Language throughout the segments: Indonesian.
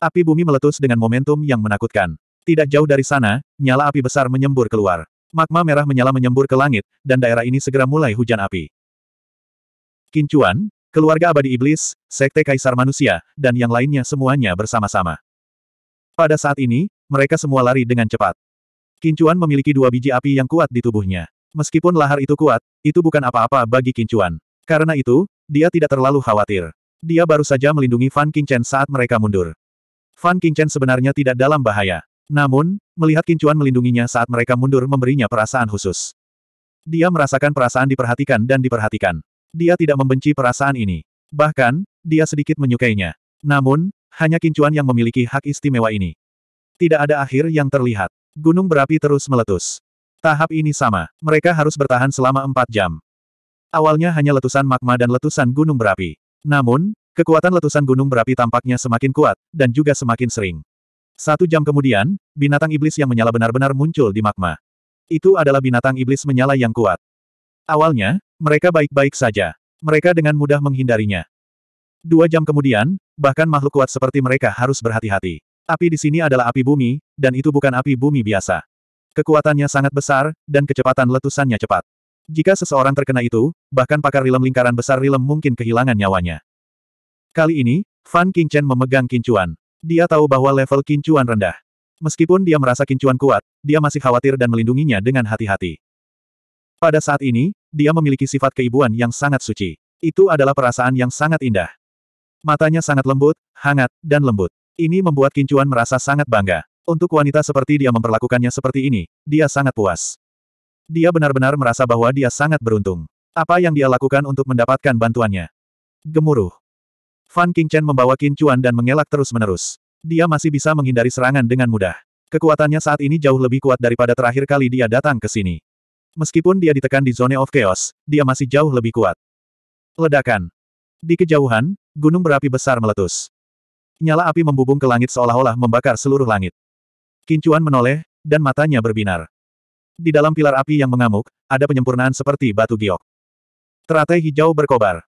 Api bumi meletus dengan momentum yang menakutkan. Tidak jauh dari sana, nyala api besar menyembur keluar. Magma merah menyala menyembur ke langit, dan daerah ini segera mulai hujan api. Kincuan, keluarga abadi iblis, sekte kaisar manusia, dan yang lainnya semuanya bersama-sama. Pada saat ini, mereka semua lari dengan cepat. Kincuan memiliki dua biji api yang kuat di tubuhnya. Meskipun lahar itu kuat, itu bukan apa-apa bagi Kincuan. Karena itu, dia tidak terlalu khawatir. Dia baru saja melindungi Fan Qingchen saat mereka mundur. Fan Qingchen sebenarnya tidak dalam bahaya. Namun, melihat Kincuan melindunginya saat mereka mundur memberinya perasaan khusus. Dia merasakan perasaan diperhatikan dan diperhatikan. Dia tidak membenci perasaan ini. Bahkan, dia sedikit menyukainya. Namun, hanya Kincuan yang memiliki hak istimewa ini. Tidak ada akhir yang terlihat. Gunung berapi terus meletus. Tahap ini sama. Mereka harus bertahan selama empat jam. Awalnya hanya letusan magma dan letusan gunung berapi. Namun, Kekuatan letusan gunung berapi tampaknya semakin kuat, dan juga semakin sering. Satu jam kemudian, binatang iblis yang menyala benar-benar muncul di magma. Itu adalah binatang iblis menyala yang kuat. Awalnya, mereka baik-baik saja. Mereka dengan mudah menghindarinya. Dua jam kemudian, bahkan makhluk kuat seperti mereka harus berhati-hati. Api di sini adalah api bumi, dan itu bukan api bumi biasa. Kekuatannya sangat besar, dan kecepatan letusannya cepat. Jika seseorang terkena itu, bahkan pakar rilem lingkaran besar rilem mungkin kehilangan nyawanya. Kali ini, Fan Qingchen memegang kincuan. Dia tahu bahwa level kincuan rendah. Meskipun dia merasa kincuan kuat, dia masih khawatir dan melindunginya dengan hati-hati. Pada saat ini, dia memiliki sifat keibuan yang sangat suci. Itu adalah perasaan yang sangat indah. Matanya sangat lembut, hangat, dan lembut. Ini membuat kincuan merasa sangat bangga. Untuk wanita seperti dia memperlakukannya seperti ini, dia sangat puas. Dia benar-benar merasa bahwa dia sangat beruntung. Apa yang dia lakukan untuk mendapatkan bantuannya? Gemuruh. Fan Qingchen membawa Qin Chuan dan mengelak terus-menerus. Dia masih bisa menghindari serangan dengan mudah. Kekuatannya saat ini jauh lebih kuat daripada terakhir kali dia datang ke sini. Meskipun dia ditekan di zone of chaos, dia masih jauh lebih kuat. Ledakan. Di kejauhan, gunung berapi besar meletus. Nyala api membubung ke langit seolah-olah membakar seluruh langit. Kincuan menoleh, dan matanya berbinar. Di dalam pilar api yang mengamuk, ada penyempurnaan seperti batu giok. Teratai hijau berkobar.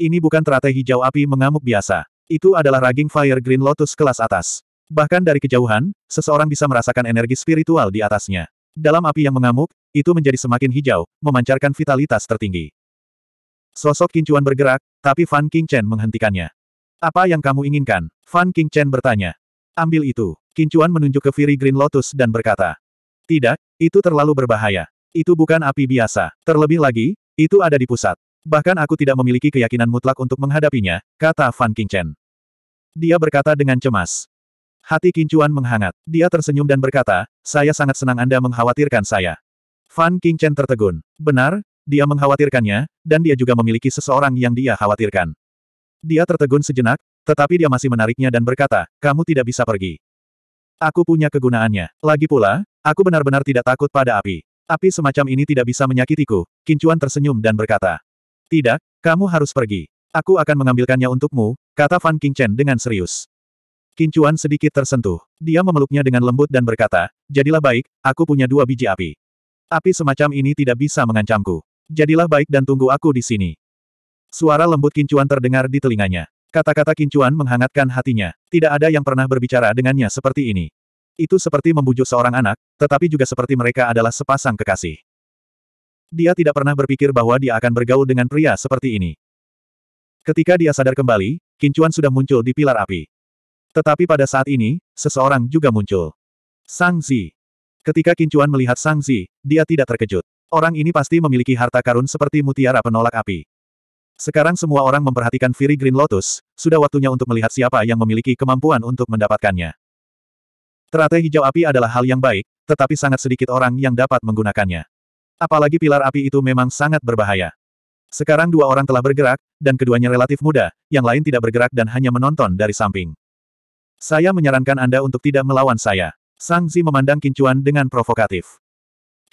Ini bukan teratai hijau api mengamuk biasa. Itu adalah raging fire green lotus kelas atas. Bahkan dari kejauhan, seseorang bisa merasakan energi spiritual di atasnya. Dalam api yang mengamuk, itu menjadi semakin hijau, memancarkan vitalitas tertinggi. Sosok Kincuan bergerak, tapi Fan King Chen menghentikannya. Apa yang kamu inginkan? Fan King Chen bertanya. Ambil itu. Kincuan menunjuk ke Fiery Green Lotus dan berkata. Tidak, itu terlalu berbahaya. Itu bukan api biasa. Terlebih lagi, itu ada di pusat. Bahkan aku tidak memiliki keyakinan mutlak untuk menghadapinya, kata Fan Qingchen. Dia berkata dengan cemas. Hati Kincuan menghangat. Dia tersenyum dan berkata, saya sangat senang Anda mengkhawatirkan saya. Fan Qingchen tertegun. Benar, dia mengkhawatirkannya, dan dia juga memiliki seseorang yang dia khawatirkan. Dia tertegun sejenak, tetapi dia masih menariknya dan berkata, kamu tidak bisa pergi. Aku punya kegunaannya. Lagi pula, aku benar-benar tidak takut pada api. Api semacam ini tidak bisa menyakitiku. Kincuan tersenyum dan berkata. Tidak, kamu harus pergi. Aku akan mengambilkannya untukmu, kata Fan Qingchen dengan serius. Kincuan sedikit tersentuh. Dia memeluknya dengan lembut dan berkata, Jadilah baik, aku punya dua biji api. Api semacam ini tidak bisa mengancamku. Jadilah baik dan tunggu aku di sini. Suara lembut Kincuan terdengar di telinganya. Kata-kata Kincuan menghangatkan hatinya. Tidak ada yang pernah berbicara dengannya seperti ini. Itu seperti membujuk seorang anak, tetapi juga seperti mereka adalah sepasang kekasih. Dia tidak pernah berpikir bahwa dia akan bergaul dengan pria seperti ini. Ketika dia sadar kembali, Kincuan sudah muncul di pilar api. Tetapi pada saat ini, seseorang juga muncul. Sang Zi. Ketika Kincuan melihat Sang Zi, dia tidak terkejut. Orang ini pasti memiliki harta karun seperti mutiara penolak api. Sekarang semua orang memperhatikan Fiery Green Lotus, sudah waktunya untuk melihat siapa yang memiliki kemampuan untuk mendapatkannya. Teratai hijau api adalah hal yang baik, tetapi sangat sedikit orang yang dapat menggunakannya. Apalagi pilar api itu memang sangat berbahaya. Sekarang dua orang telah bergerak, dan keduanya relatif muda, yang lain tidak bergerak dan hanya menonton dari samping. Saya menyarankan Anda untuk tidak melawan saya. Sang Zi memandang Kincuan dengan provokatif.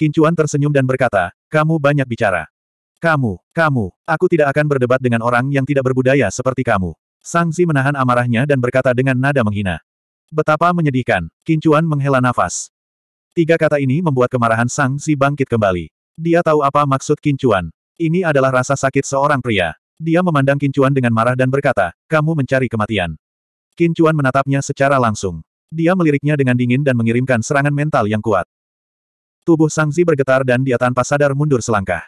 Kincuan tersenyum dan berkata, kamu banyak bicara. Kamu, kamu, aku tidak akan berdebat dengan orang yang tidak berbudaya seperti kamu. Sang Zi menahan amarahnya dan berkata dengan nada menghina. Betapa menyedihkan, Kincuan menghela nafas. Tiga kata ini membuat kemarahan Sang Zi bangkit kembali. Dia tahu apa maksud kincuan. Ini adalah rasa sakit seorang pria. Dia memandang kincuan dengan marah dan berkata, kamu mencari kematian. Kincuan menatapnya secara langsung. Dia meliriknya dengan dingin dan mengirimkan serangan mental yang kuat. Tubuh Sangzi bergetar dan dia tanpa sadar mundur selangkah.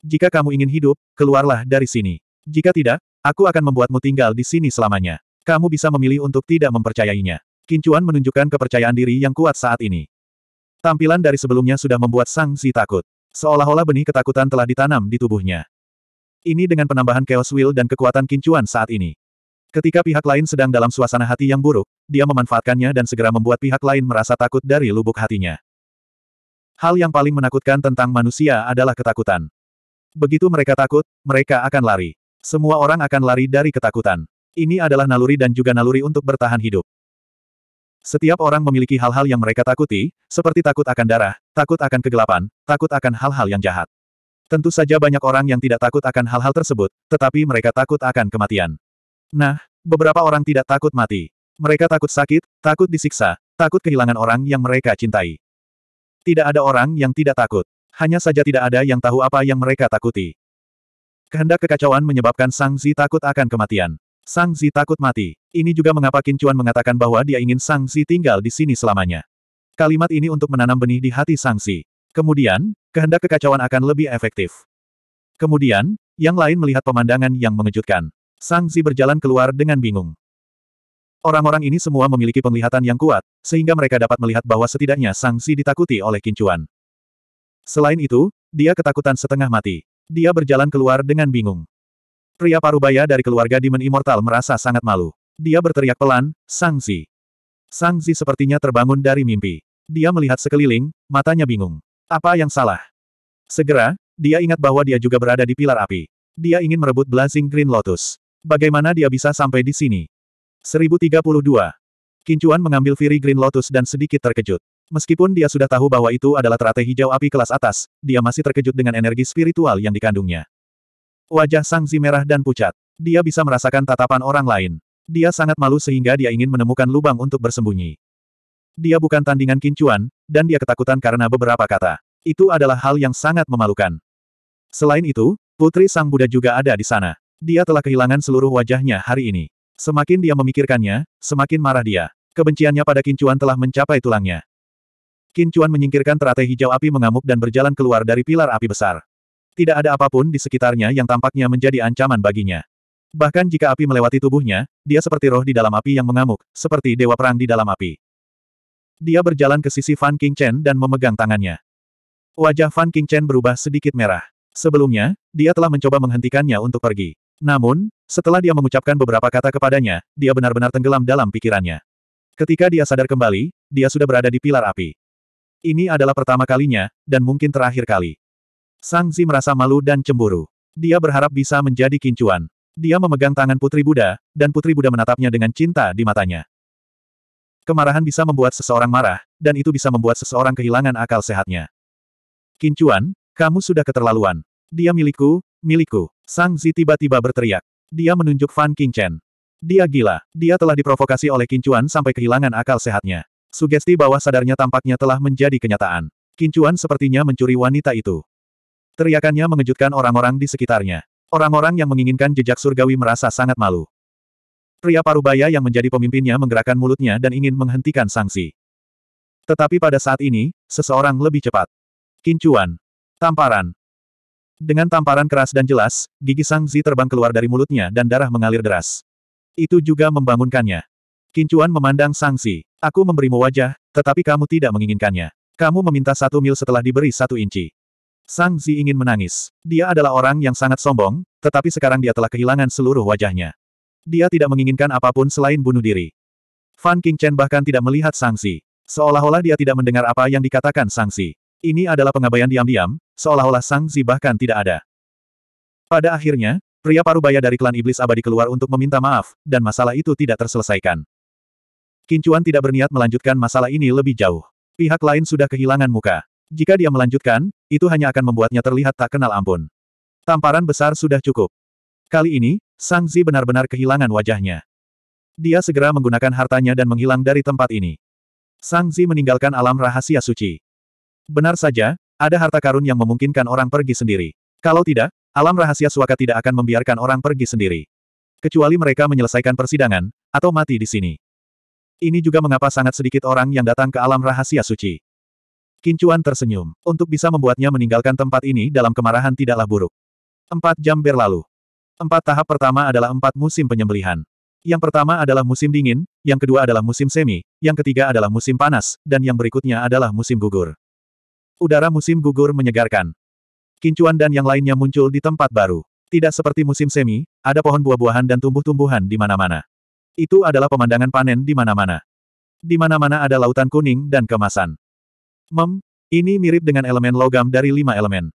Jika kamu ingin hidup, keluarlah dari sini. Jika tidak, aku akan membuatmu tinggal di sini selamanya. Kamu bisa memilih untuk tidak mempercayainya. Kincuan menunjukkan kepercayaan diri yang kuat saat ini. Tampilan dari sebelumnya sudah membuat Sangzi takut. Seolah-olah benih ketakutan telah ditanam di tubuhnya. Ini dengan penambahan Chaos Will dan kekuatan kincuan saat ini. Ketika pihak lain sedang dalam suasana hati yang buruk, dia memanfaatkannya dan segera membuat pihak lain merasa takut dari lubuk hatinya. Hal yang paling menakutkan tentang manusia adalah ketakutan. Begitu mereka takut, mereka akan lari. Semua orang akan lari dari ketakutan. Ini adalah naluri dan juga naluri untuk bertahan hidup. Setiap orang memiliki hal-hal yang mereka takuti, seperti takut akan darah, takut akan kegelapan, takut akan hal-hal yang jahat. Tentu saja banyak orang yang tidak takut akan hal-hal tersebut, tetapi mereka takut akan kematian. Nah, beberapa orang tidak takut mati. Mereka takut sakit, takut disiksa, takut kehilangan orang yang mereka cintai. Tidak ada orang yang tidak takut. Hanya saja tidak ada yang tahu apa yang mereka takuti. Kehendak kekacauan menyebabkan Sang Zi takut akan kematian. Sang Zi takut mati. Ini juga mengapa Qin Chuan mengatakan bahwa dia ingin Sang Zi tinggal di sini selamanya. Kalimat ini untuk menanam benih di hati Sang Zi. Kemudian, kehendak kekacauan akan lebih efektif. Kemudian, yang lain melihat pemandangan yang mengejutkan. Sang Zi berjalan keluar dengan bingung. Orang-orang ini semua memiliki penglihatan yang kuat, sehingga mereka dapat melihat bahwa setidaknya Sang Zi ditakuti oleh Qin Chuan. Selain itu, dia ketakutan setengah mati. Dia berjalan keluar dengan bingung. Pria parubaya dari keluarga Demon Immortal merasa sangat malu. Dia berteriak pelan, Sangzi. Sangzi sepertinya terbangun dari mimpi. Dia melihat sekeliling, matanya bingung. Apa yang salah? Segera, dia ingat bahwa dia juga berada di pilar api. Dia ingin merebut Blazing Green Lotus. Bagaimana dia bisa sampai di sini? 1032. Kincuan mengambil Fury Green Lotus dan sedikit terkejut. Meskipun dia sudah tahu bahwa itu adalah teratai hijau api kelas atas, dia masih terkejut dengan energi spiritual yang dikandungnya. Wajah Sang Zi merah dan pucat. Dia bisa merasakan tatapan orang lain. Dia sangat malu sehingga dia ingin menemukan lubang untuk bersembunyi. Dia bukan tandingan kincuan, dan dia ketakutan karena beberapa kata. Itu adalah hal yang sangat memalukan. Selain itu, Putri Sang Buddha juga ada di sana. Dia telah kehilangan seluruh wajahnya hari ini. Semakin dia memikirkannya, semakin marah dia. Kebenciannya pada Kincuan telah mencapai tulangnya. Kincuan menyingkirkan teratai hijau api mengamuk dan berjalan keluar dari pilar api besar. Tidak ada apapun di sekitarnya yang tampaknya menjadi ancaman baginya. Bahkan jika api melewati tubuhnya, dia seperti roh di dalam api yang mengamuk, seperti dewa perang di dalam api. Dia berjalan ke sisi Fan King Chen dan memegang tangannya. Wajah Fan King Chen berubah sedikit merah. Sebelumnya, dia telah mencoba menghentikannya untuk pergi. Namun, setelah dia mengucapkan beberapa kata kepadanya, dia benar-benar tenggelam dalam pikirannya. Ketika dia sadar kembali, dia sudah berada di pilar api. Ini adalah pertama kalinya, dan mungkin terakhir kali. Sang Zi merasa malu dan cemburu. Dia berharap bisa menjadi kincuan. Dia memegang tangan Putri Buddha, dan Putri Buddha menatapnya dengan cinta di matanya. Kemarahan bisa membuat seseorang marah, dan itu bisa membuat seseorang kehilangan akal sehatnya. Kincuan, kamu sudah keterlaluan. Dia milikku, milikku. Sang Zi tiba-tiba berteriak. Dia menunjuk Fan Qingchen. Dia gila. Dia telah diprovokasi oleh Kincuan sampai kehilangan akal sehatnya. Sugesti bawah sadarnya tampaknya telah menjadi kenyataan. Kincuan sepertinya mencuri wanita itu. Teriakannya mengejutkan orang-orang di sekitarnya. Orang-orang yang menginginkan jejak surgawi merasa sangat malu. Pria parubaya yang menjadi pemimpinnya menggerakkan mulutnya dan ingin menghentikan sanksi. Tetapi pada saat ini, seseorang lebih cepat. Kincuan. Tamparan. Dengan tamparan keras dan jelas, gigi Sang Zi terbang keluar dari mulutnya dan darah mengalir deras. Itu juga membangunkannya. Kincuan memandang Sang Zi. Aku memberimu wajah, tetapi kamu tidak menginginkannya. Kamu meminta satu mil setelah diberi satu inci. Sang Zi ingin menangis. Dia adalah orang yang sangat sombong, tetapi sekarang dia telah kehilangan seluruh wajahnya. Dia tidak menginginkan apapun selain bunuh diri. Fan King Chen bahkan tidak melihat Sang Zi. Seolah-olah dia tidak mendengar apa yang dikatakan Sang Zi. Ini adalah pengabaian diam-diam, seolah-olah Sang Zi bahkan tidak ada. Pada akhirnya, pria parubaya dari klan iblis abadi keluar untuk meminta maaf, dan masalah itu tidak terselesaikan. Kincuan tidak berniat melanjutkan masalah ini lebih jauh. Pihak lain sudah kehilangan muka. Jika dia melanjutkan, itu hanya akan membuatnya terlihat tak kenal ampun. Tamparan besar sudah cukup. Kali ini, Sang Zi benar-benar kehilangan wajahnya. Dia segera menggunakan hartanya dan menghilang dari tempat ini. Sang Zi meninggalkan alam rahasia suci. Benar saja, ada harta karun yang memungkinkan orang pergi sendiri. Kalau tidak, alam rahasia suaka tidak akan membiarkan orang pergi sendiri. Kecuali mereka menyelesaikan persidangan, atau mati di sini. Ini juga mengapa sangat sedikit orang yang datang ke alam rahasia suci. Kincuan tersenyum. Untuk bisa membuatnya meninggalkan tempat ini dalam kemarahan tidaklah buruk. Empat jam berlalu. Empat tahap pertama adalah empat musim penyembelihan. Yang pertama adalah musim dingin, yang kedua adalah musim semi, yang ketiga adalah musim panas, dan yang berikutnya adalah musim gugur. Udara musim gugur menyegarkan. Kincuan dan yang lainnya muncul di tempat baru. Tidak seperti musim semi, ada pohon buah-buahan dan tumbuh-tumbuhan di mana-mana. Itu adalah pemandangan panen di mana-mana. Di mana-mana ada lautan kuning dan kemasan. Mem, ini mirip dengan elemen logam dari lima elemen.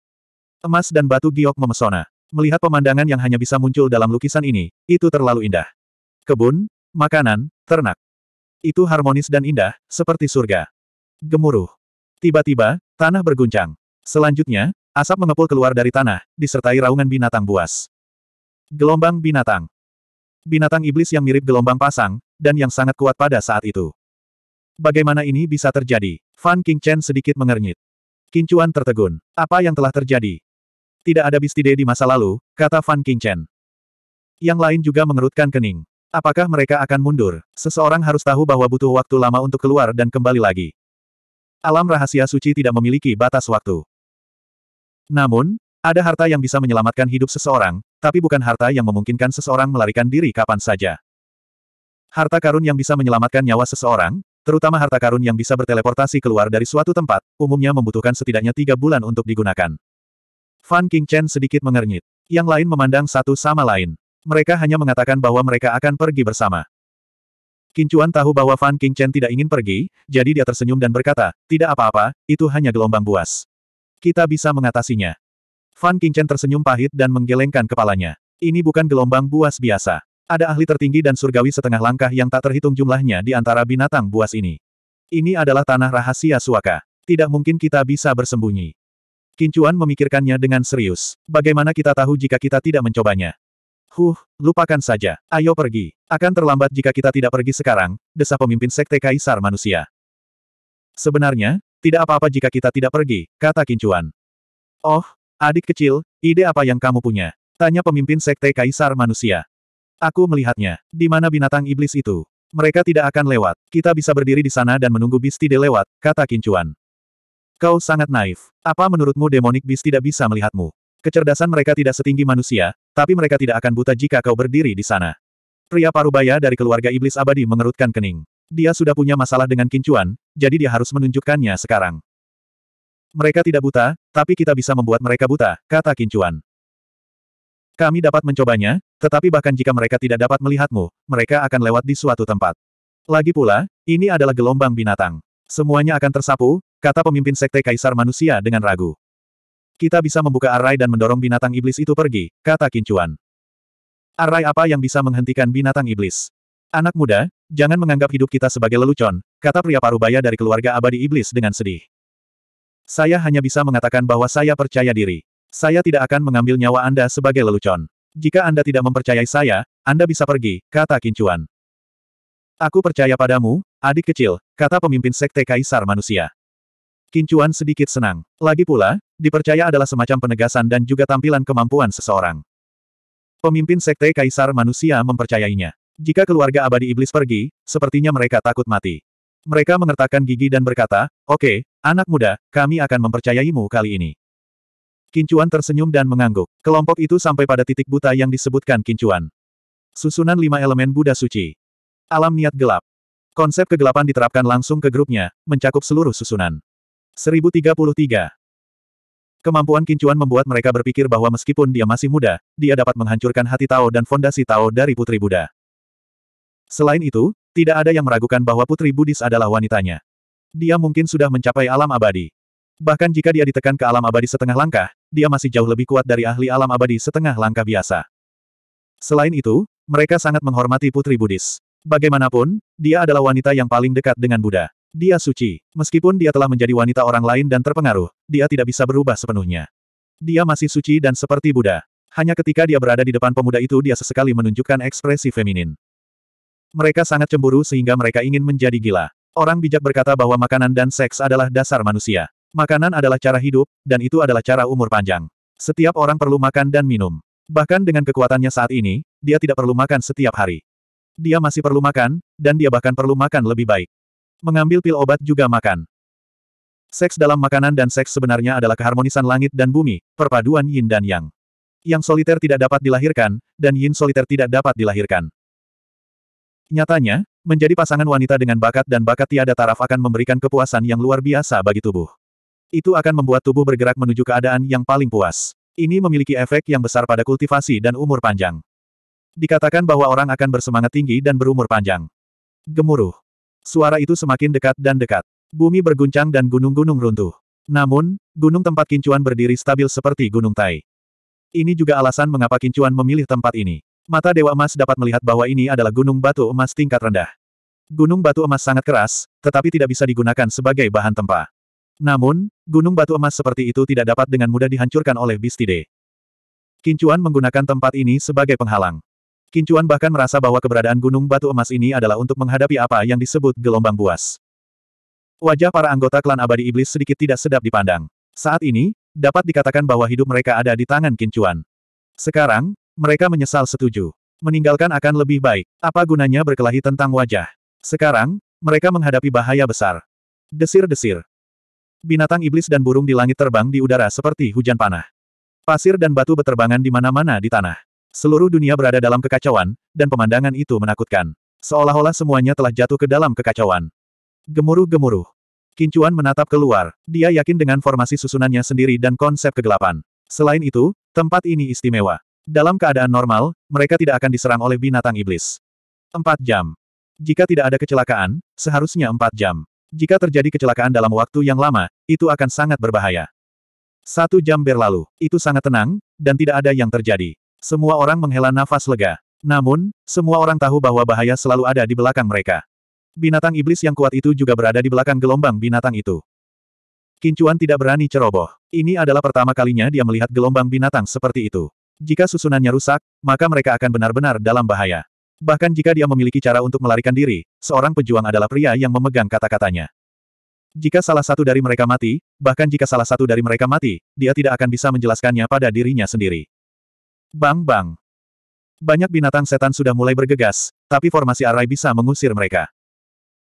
Emas dan batu giok memesona. Melihat pemandangan yang hanya bisa muncul dalam lukisan ini, itu terlalu indah. Kebun, makanan, ternak. Itu harmonis dan indah, seperti surga. Gemuruh. Tiba-tiba, tanah berguncang. Selanjutnya, asap mengepul keluar dari tanah, disertai raungan binatang buas. Gelombang binatang. Binatang iblis yang mirip gelombang pasang, dan yang sangat kuat pada saat itu. Bagaimana ini bisa terjadi? Fan King Chen sedikit mengernyit. Kincuan tertegun. Apa yang telah terjadi? Tidak ada bistide di masa lalu, kata Fan King Chen. Yang lain juga mengerutkan kening. Apakah mereka akan mundur? Seseorang harus tahu bahwa butuh waktu lama untuk keluar dan kembali lagi. Alam rahasia suci tidak memiliki batas waktu. Namun, ada harta yang bisa menyelamatkan hidup seseorang, tapi bukan harta yang memungkinkan seseorang melarikan diri kapan saja. Harta karun yang bisa menyelamatkan nyawa seseorang, terutama harta karun yang bisa berteleportasi keluar dari suatu tempat, umumnya membutuhkan setidaknya tiga bulan untuk digunakan. Fan King Chen sedikit mengernyit. Yang lain memandang satu sama lain. Mereka hanya mengatakan bahwa mereka akan pergi bersama. Kincuan tahu bahwa Fan King Chen tidak ingin pergi, jadi dia tersenyum dan berkata, tidak apa-apa, itu hanya gelombang buas. Kita bisa mengatasinya. Fan King Chen tersenyum pahit dan menggelengkan kepalanya. Ini bukan gelombang buas biasa. Ada ahli tertinggi dan surgawi setengah langkah yang tak terhitung jumlahnya di antara binatang buas ini. Ini adalah tanah rahasia suaka. Tidak mungkin kita bisa bersembunyi. Kincuan memikirkannya dengan serius. Bagaimana kita tahu jika kita tidak mencobanya? Huh, lupakan saja. Ayo pergi. Akan terlambat jika kita tidak pergi sekarang, desa pemimpin sekte kaisar manusia. Sebenarnya, tidak apa-apa jika kita tidak pergi, kata Kincuan. Oh, adik kecil, ide apa yang kamu punya? Tanya pemimpin sekte kaisar manusia. Aku melihatnya. Di mana binatang iblis itu? Mereka tidak akan lewat. Kita bisa berdiri di sana dan menunggu bis tidak lewat, kata Kincuan. Kau sangat naif. Apa menurutmu demonik bis tidak bisa melihatmu? Kecerdasan mereka tidak setinggi manusia, tapi mereka tidak akan buta jika kau berdiri di sana. Pria parubaya dari keluarga iblis abadi mengerutkan kening. Dia sudah punya masalah dengan kincuan, jadi dia harus menunjukkannya sekarang. Mereka tidak buta, tapi kita bisa membuat mereka buta, kata kincuan. Kami dapat mencobanya, tetapi bahkan jika mereka tidak dapat melihatmu, mereka akan lewat di suatu tempat. Lagi pula, ini adalah gelombang binatang. Semuanya akan tersapu, kata pemimpin sekte Kaisar Manusia dengan ragu. Kita bisa membuka arai dan mendorong binatang iblis itu pergi, kata Kincuan. Arai apa yang bisa menghentikan binatang iblis? Anak muda, jangan menganggap hidup kita sebagai lelucon, kata pria parubaya dari keluarga abadi iblis dengan sedih. Saya hanya bisa mengatakan bahwa saya percaya diri. Saya tidak akan mengambil nyawa Anda sebagai lelucon. Jika Anda tidak mempercayai saya, Anda bisa pergi, kata Kincuan. Aku percaya padamu, adik kecil, kata pemimpin sekte Kaisar Manusia. Kincuan sedikit senang. Lagi pula, dipercaya adalah semacam penegasan dan juga tampilan kemampuan seseorang. Pemimpin sekte Kaisar Manusia mempercayainya. Jika keluarga abadi iblis pergi, sepertinya mereka takut mati. Mereka mengertakkan gigi dan berkata, Oke, okay, anak muda, kami akan mempercayaimu kali ini. Kincuan tersenyum dan mengangguk. Kelompok itu sampai pada titik buta yang disebutkan Kincuan. Susunan lima elemen Buddha suci. Alam niat gelap. Konsep kegelapan diterapkan langsung ke grupnya, mencakup seluruh susunan. 1033. Kemampuan Kincuan membuat mereka berpikir bahwa meskipun dia masih muda, dia dapat menghancurkan hati Tao dan fondasi Tao dari Putri Buddha. Selain itu, tidak ada yang meragukan bahwa Putri Buddhis adalah wanitanya. Dia mungkin sudah mencapai alam abadi. Bahkan jika dia ditekan ke alam abadi setengah langkah, dia masih jauh lebih kuat dari ahli alam abadi setengah langkah biasa. Selain itu, mereka sangat menghormati putri Buddhis. Bagaimanapun, dia adalah wanita yang paling dekat dengan Buddha. Dia suci. Meskipun dia telah menjadi wanita orang lain dan terpengaruh, dia tidak bisa berubah sepenuhnya. Dia masih suci dan seperti Buddha. Hanya ketika dia berada di depan pemuda itu dia sesekali menunjukkan ekspresi feminin. Mereka sangat cemburu sehingga mereka ingin menjadi gila. Orang bijak berkata bahwa makanan dan seks adalah dasar manusia. Makanan adalah cara hidup, dan itu adalah cara umur panjang. Setiap orang perlu makan dan minum. Bahkan dengan kekuatannya saat ini, dia tidak perlu makan setiap hari. Dia masih perlu makan, dan dia bahkan perlu makan lebih baik. Mengambil pil obat juga makan. Seks dalam makanan dan seks sebenarnya adalah keharmonisan langit dan bumi, perpaduan yin dan yang. Yang soliter tidak dapat dilahirkan, dan yin soliter tidak dapat dilahirkan. Nyatanya, menjadi pasangan wanita dengan bakat dan bakat tiada taraf akan memberikan kepuasan yang luar biasa bagi tubuh. Itu akan membuat tubuh bergerak menuju keadaan yang paling puas. Ini memiliki efek yang besar pada kultivasi dan umur panjang. Dikatakan bahwa orang akan bersemangat tinggi dan berumur panjang. Gemuruh. Suara itu semakin dekat dan dekat. Bumi berguncang dan gunung-gunung runtuh. Namun, gunung tempat kincuan berdiri stabil seperti gunung Tai. Ini juga alasan mengapa kincuan memilih tempat ini. Mata Dewa Emas dapat melihat bahwa ini adalah gunung batu emas tingkat rendah. Gunung batu emas sangat keras, tetapi tidak bisa digunakan sebagai bahan tempa. Namun, gunung batu emas seperti itu tidak dapat dengan mudah dihancurkan oleh Bistide. Kincuan menggunakan tempat ini sebagai penghalang. Kincuan bahkan merasa bahwa keberadaan gunung batu emas ini adalah untuk menghadapi apa yang disebut gelombang buas. Wajah para anggota klan abadi iblis sedikit tidak sedap dipandang. Saat ini, dapat dikatakan bahwa hidup mereka ada di tangan Kincuan. Sekarang, mereka menyesal setuju. Meninggalkan akan lebih baik. Apa gunanya berkelahi tentang wajah? Sekarang, mereka menghadapi bahaya besar. Desir-desir. Binatang iblis dan burung di langit terbang di udara seperti hujan panah. Pasir dan batu beterbangan di mana-mana di tanah. Seluruh dunia berada dalam kekacauan, dan pemandangan itu menakutkan. Seolah-olah semuanya telah jatuh ke dalam kekacauan. Gemuruh-gemuruh. Kincuan menatap keluar, dia yakin dengan formasi susunannya sendiri dan konsep kegelapan. Selain itu, tempat ini istimewa. Dalam keadaan normal, mereka tidak akan diserang oleh binatang iblis. Empat jam. Jika tidak ada kecelakaan, seharusnya empat jam. Jika terjadi kecelakaan dalam waktu yang lama, itu akan sangat berbahaya. Satu jam berlalu, itu sangat tenang, dan tidak ada yang terjadi. Semua orang menghela nafas lega. Namun, semua orang tahu bahwa bahaya selalu ada di belakang mereka. Binatang iblis yang kuat itu juga berada di belakang gelombang binatang itu. Kincuan tidak berani ceroboh. Ini adalah pertama kalinya dia melihat gelombang binatang seperti itu. Jika susunannya rusak, maka mereka akan benar-benar dalam bahaya. Bahkan jika dia memiliki cara untuk melarikan diri, seorang pejuang adalah pria yang memegang kata-katanya. Jika salah satu dari mereka mati, bahkan jika salah satu dari mereka mati, dia tidak akan bisa menjelaskannya pada dirinya sendiri. Bang-bang. Banyak binatang setan sudah mulai bergegas, tapi formasi arai bisa mengusir mereka.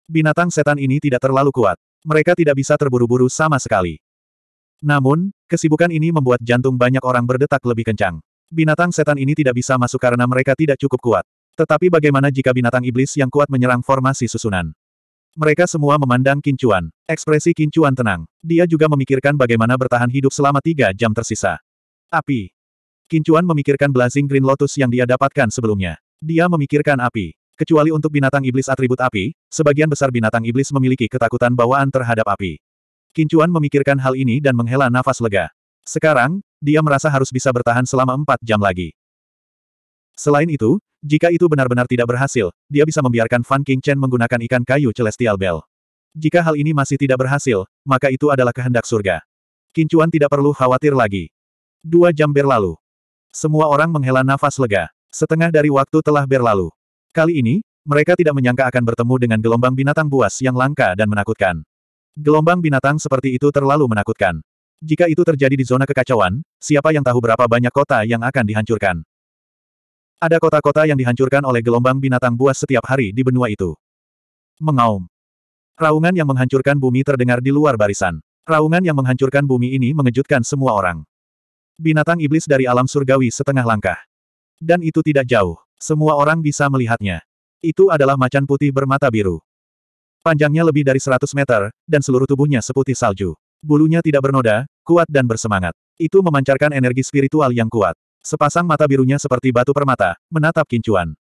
Binatang setan ini tidak terlalu kuat. Mereka tidak bisa terburu-buru sama sekali. Namun, kesibukan ini membuat jantung banyak orang berdetak lebih kencang. Binatang setan ini tidak bisa masuk karena mereka tidak cukup kuat. Tetapi bagaimana jika binatang iblis yang kuat menyerang formasi susunan? Mereka semua memandang Kincuan. Ekspresi Kincuan tenang. Dia juga memikirkan bagaimana bertahan hidup selama tiga jam tersisa. Api. Kincuan memikirkan Blazing Green Lotus yang dia dapatkan sebelumnya. Dia memikirkan api. Kecuali untuk binatang iblis atribut api, sebagian besar binatang iblis memiliki ketakutan bawaan terhadap api. Kincuan memikirkan hal ini dan menghela nafas lega. Sekarang, dia merasa harus bisa bertahan selama empat jam lagi. Selain itu, jika itu benar-benar tidak berhasil, dia bisa membiarkan Fan King Chen menggunakan ikan kayu Celestial Bell. Jika hal ini masih tidak berhasil, maka itu adalah kehendak surga. Kincuan tidak perlu khawatir lagi. Dua jam berlalu. Semua orang menghela nafas lega. Setengah dari waktu telah berlalu. Kali ini, mereka tidak menyangka akan bertemu dengan gelombang binatang buas yang langka dan menakutkan. Gelombang binatang seperti itu terlalu menakutkan. Jika itu terjadi di zona kekacauan, siapa yang tahu berapa banyak kota yang akan dihancurkan. Ada kota-kota yang dihancurkan oleh gelombang binatang buas setiap hari di benua itu. Mengaum. Raungan yang menghancurkan bumi terdengar di luar barisan. Raungan yang menghancurkan bumi ini mengejutkan semua orang. Binatang iblis dari alam surgawi setengah langkah. Dan itu tidak jauh. Semua orang bisa melihatnya. Itu adalah macan putih bermata biru. Panjangnya lebih dari 100 meter, dan seluruh tubuhnya seputih salju. Bulunya tidak bernoda, kuat dan bersemangat. Itu memancarkan energi spiritual yang kuat. Sepasang mata birunya seperti batu permata, menatap Kincuan.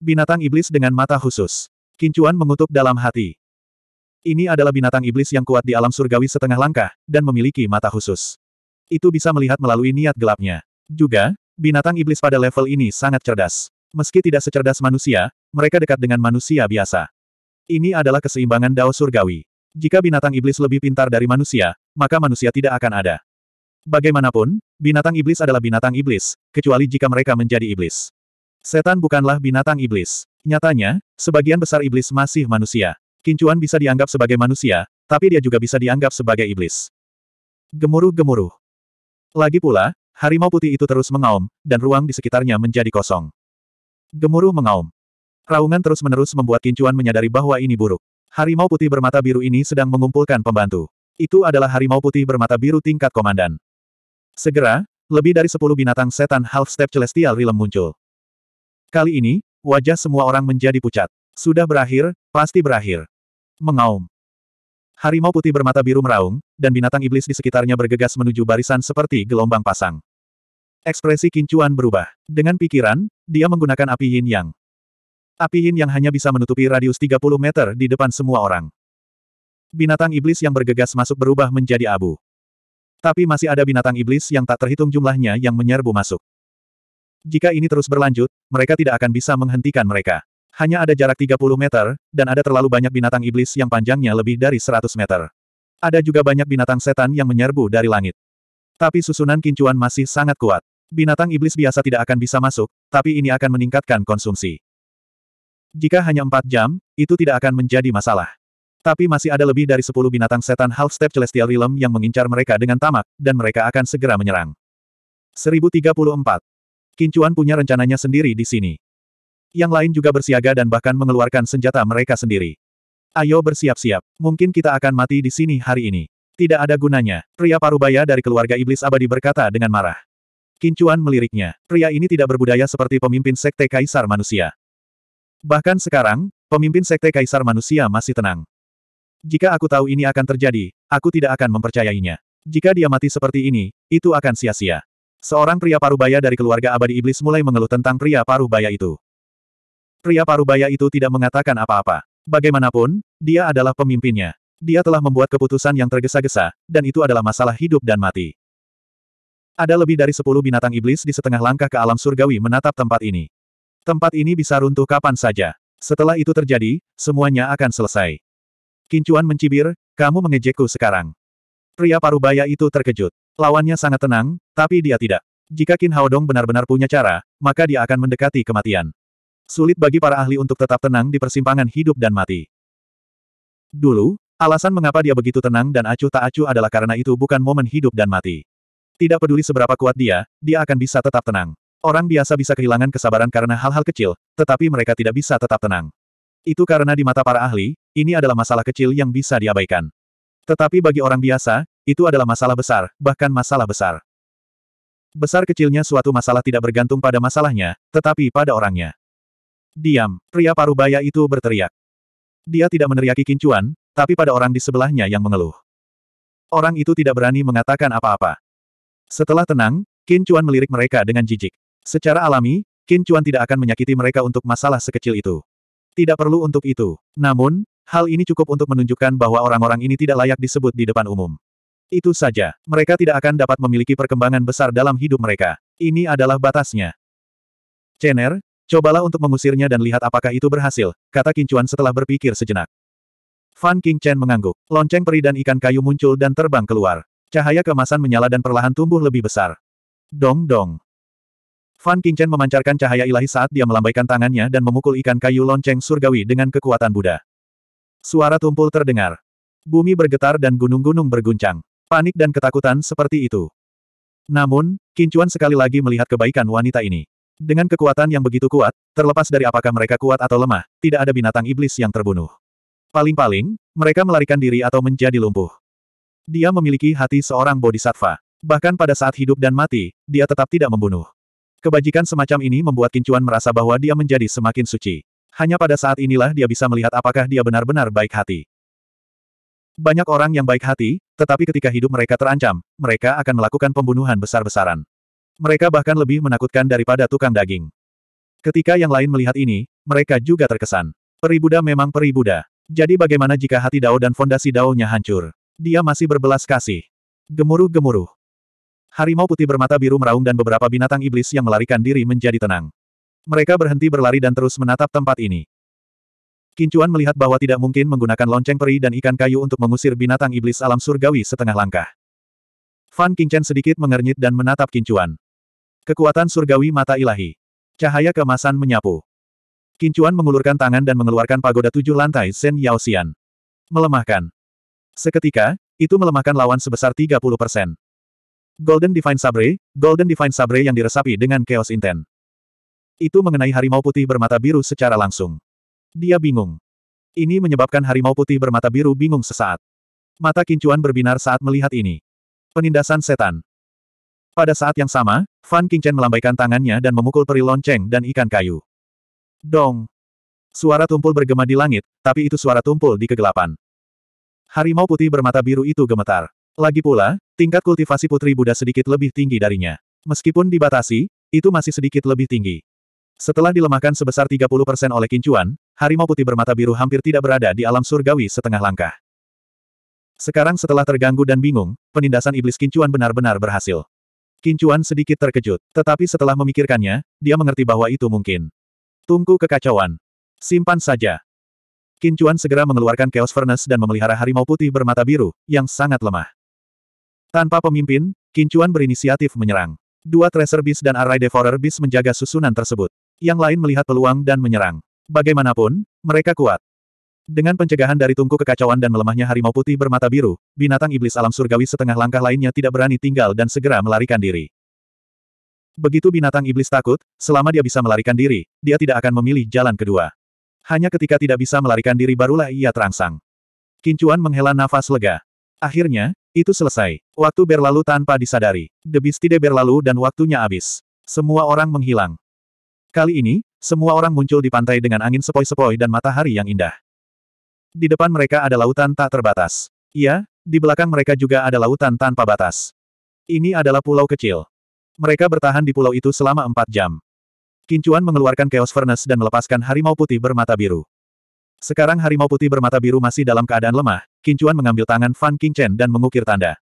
Binatang iblis dengan mata khusus. Kincuan mengutuk dalam hati. Ini adalah binatang iblis yang kuat di alam surgawi setengah langkah, dan memiliki mata khusus. Itu bisa melihat melalui niat gelapnya. Juga, binatang iblis pada level ini sangat cerdas. Meski tidak secerdas manusia, mereka dekat dengan manusia biasa. Ini adalah keseimbangan dao surgawi. Jika binatang iblis lebih pintar dari manusia, maka manusia tidak akan ada. Bagaimanapun, binatang iblis adalah binatang iblis, kecuali jika mereka menjadi iblis. Setan bukanlah binatang iblis. Nyatanya, sebagian besar iblis masih manusia. Kincuan bisa dianggap sebagai manusia, tapi dia juga bisa dianggap sebagai iblis. Gemuruh-gemuruh. Lagi pula, harimau putih itu terus mengaum, dan ruang di sekitarnya menjadi kosong. Gemuruh mengaum. Raungan terus-menerus membuat Kincuan menyadari bahwa ini buruk. Harimau putih bermata biru ini sedang mengumpulkan pembantu. Itu adalah harimau putih bermata biru tingkat komandan. Segera, lebih dari sepuluh binatang setan half-step celestial realm muncul. Kali ini, wajah semua orang menjadi pucat. Sudah berakhir, pasti berakhir. Mengaum. Harimau putih bermata biru meraung, dan binatang iblis di sekitarnya bergegas menuju barisan seperti gelombang pasang. Ekspresi Kincuan berubah. Dengan pikiran, dia menggunakan api yin yang. Api yin yang hanya bisa menutupi radius 30 meter di depan semua orang. Binatang iblis yang bergegas masuk berubah menjadi abu. Tapi masih ada binatang iblis yang tak terhitung jumlahnya yang menyerbu masuk. Jika ini terus berlanjut, mereka tidak akan bisa menghentikan mereka. Hanya ada jarak 30 meter, dan ada terlalu banyak binatang iblis yang panjangnya lebih dari 100 meter. Ada juga banyak binatang setan yang menyerbu dari langit. Tapi susunan kincuan masih sangat kuat. Binatang iblis biasa tidak akan bisa masuk, tapi ini akan meningkatkan konsumsi. Jika hanya empat jam, itu tidak akan menjadi masalah. Tapi masih ada lebih dari sepuluh binatang setan half-step Celestial Realm yang mengincar mereka dengan tamak, dan mereka akan segera menyerang. 1034. Kincuan punya rencananya sendiri di sini. Yang lain juga bersiaga dan bahkan mengeluarkan senjata mereka sendiri. Ayo bersiap-siap, mungkin kita akan mati di sini hari ini. Tidak ada gunanya, pria parubaya dari keluarga iblis abadi berkata dengan marah. Kincuan meliriknya, pria ini tidak berbudaya seperti pemimpin sekte kaisar manusia. Bahkan sekarang, pemimpin sekte kaisar manusia masih tenang. Jika aku tahu ini akan terjadi, aku tidak akan mempercayainya. Jika dia mati seperti ini, itu akan sia-sia. Seorang pria parubaya dari keluarga abadi iblis mulai mengeluh tentang pria parubaya itu. Pria parubaya itu tidak mengatakan apa-apa. Bagaimanapun, dia adalah pemimpinnya. Dia telah membuat keputusan yang tergesa-gesa, dan itu adalah masalah hidup dan mati. Ada lebih dari sepuluh binatang iblis di setengah langkah ke alam surgawi menatap tempat ini. Tempat ini bisa runtuh kapan saja. Setelah itu terjadi, semuanya akan selesai. Kincuan mencibir, kamu mengejekku sekarang. Pria parubaya itu terkejut. Lawannya sangat tenang, tapi dia tidak. Jika Qin Haodong benar-benar punya cara, maka dia akan mendekati kematian. Sulit bagi para ahli untuk tetap tenang di persimpangan hidup dan mati. Dulu, alasan mengapa dia begitu tenang dan acuh tak acuh adalah karena itu bukan momen hidup dan mati. Tidak peduli seberapa kuat dia, dia akan bisa tetap tenang. Orang biasa bisa kehilangan kesabaran karena hal-hal kecil, tetapi mereka tidak bisa tetap tenang. Itu karena di mata para ahli, ini adalah masalah kecil yang bisa diabaikan. Tetapi bagi orang biasa, itu adalah masalah besar, bahkan masalah besar. Besar kecilnya suatu masalah tidak bergantung pada masalahnya, tetapi pada orangnya. Diam, pria Parubaya itu berteriak. Dia tidak meneriaki kincuan, tapi pada orang di sebelahnya yang mengeluh. Orang itu tidak berani mengatakan apa-apa. Setelah tenang, Qin melirik mereka dengan jijik. Secara alami, Qin tidak akan menyakiti mereka untuk masalah sekecil itu. Tidak perlu untuk itu. Namun, hal ini cukup untuk menunjukkan bahwa orang-orang ini tidak layak disebut di depan umum. Itu saja, mereka tidak akan dapat memiliki perkembangan besar dalam hidup mereka. Ini adalah batasnya. Chen'er, cobalah untuk mengusirnya dan lihat apakah itu berhasil, kata Kincuan setelah berpikir sejenak. Fan King Chen mengangguk. Lonceng peri dan ikan kayu muncul dan terbang keluar. Cahaya kemasan menyala dan perlahan tumbuh lebih besar. Dong dong. Fan Qingchen memancarkan cahaya ilahi saat dia melambaikan tangannya dan memukul ikan kayu lonceng surgawi dengan kekuatan Buddha. Suara tumpul terdengar. Bumi bergetar dan gunung-gunung berguncang. Panik dan ketakutan seperti itu. Namun, Kincuan sekali lagi melihat kebaikan wanita ini. Dengan kekuatan yang begitu kuat, terlepas dari apakah mereka kuat atau lemah, tidak ada binatang iblis yang terbunuh. Paling-paling, mereka melarikan diri atau menjadi lumpuh. Dia memiliki hati seorang bodhisattva. Bahkan pada saat hidup dan mati, dia tetap tidak membunuh. Kebajikan semacam ini membuat Kincuan merasa bahwa dia menjadi semakin suci. Hanya pada saat inilah dia bisa melihat apakah dia benar-benar baik hati. Banyak orang yang baik hati, tetapi ketika hidup mereka terancam, mereka akan melakukan pembunuhan besar-besaran. Mereka bahkan lebih menakutkan daripada tukang daging. Ketika yang lain melihat ini, mereka juga terkesan. Peribuda memang peribuda. Jadi bagaimana jika hati Dao dan fondasi Dao-nya hancur? Dia masih berbelas kasih. Gemuruh-gemuruh. Harimau putih bermata biru meraung dan beberapa binatang iblis yang melarikan diri menjadi tenang. Mereka berhenti berlari dan terus menatap tempat ini. Kincuan melihat bahwa tidak mungkin menggunakan lonceng peri dan ikan kayu untuk mengusir binatang iblis alam surgawi setengah langkah. Fan Kincen sedikit mengernyit dan menatap Kincuan. Kekuatan surgawi mata ilahi. Cahaya kemasan menyapu. Kincuan mengulurkan tangan dan mengeluarkan pagoda tujuh lantai Sen Yao Xian. Melemahkan. Seketika, itu melemahkan lawan sebesar 30 persen. Golden Divine Sabre, Golden Divine Sabre yang diresapi dengan Chaos Intent. Itu mengenai harimau putih bermata biru secara langsung. Dia bingung. Ini menyebabkan harimau putih bermata biru bingung sesaat. Mata Kincuan berbinar saat melihat ini. Penindasan setan. Pada saat yang sama, Fan Qingchen melambaikan tangannya dan memukul peri lonceng dan ikan kayu. Dong! Suara tumpul bergema di langit, tapi itu suara tumpul di kegelapan. Harimau putih bermata biru itu gemetar. Lagi pula, tingkat kultivasi putri Buddha sedikit lebih tinggi darinya. Meskipun dibatasi, itu masih sedikit lebih tinggi. Setelah dilemahkan sebesar 30% oleh kincuan, harimau putih bermata biru hampir tidak berada di alam surgawi setengah langkah. Sekarang setelah terganggu dan bingung, penindasan iblis kincuan benar-benar berhasil. Kincuan sedikit terkejut, tetapi setelah memikirkannya, dia mengerti bahwa itu mungkin. Tungku kekacauan. Simpan saja. Kincuan segera mengeluarkan Chaos Furnace dan memelihara harimau putih bermata biru, yang sangat lemah. Tanpa pemimpin, Kincuan berinisiatif menyerang. Dua Tracer Beast dan Array Devourer Beast menjaga susunan tersebut. Yang lain melihat peluang dan menyerang. Bagaimanapun, mereka kuat. Dengan pencegahan dari tungku kekacauan dan melemahnya harimau putih bermata biru, binatang iblis alam surgawi setengah langkah lainnya tidak berani tinggal dan segera melarikan diri. Begitu binatang iblis takut, selama dia bisa melarikan diri, dia tidak akan memilih jalan kedua. Hanya ketika tidak bisa melarikan diri barulah ia terangsang. Kincuan menghela nafas lega. Akhirnya, itu selesai. Waktu berlalu tanpa disadari. Debistide berlalu dan waktunya habis. Semua orang menghilang. Kali ini, semua orang muncul di pantai dengan angin sepoi-sepoi dan matahari yang indah. Di depan mereka ada lautan tak terbatas. Iya, di belakang mereka juga ada lautan tanpa batas. Ini adalah pulau kecil. Mereka bertahan di pulau itu selama empat jam. Kincuan mengeluarkan Chaos Furnace dan melepaskan harimau putih bermata biru. Sekarang harimau putih bermata biru masih dalam keadaan lemah, Kincuan mengambil tangan Fan Qingchen dan mengukir tanda.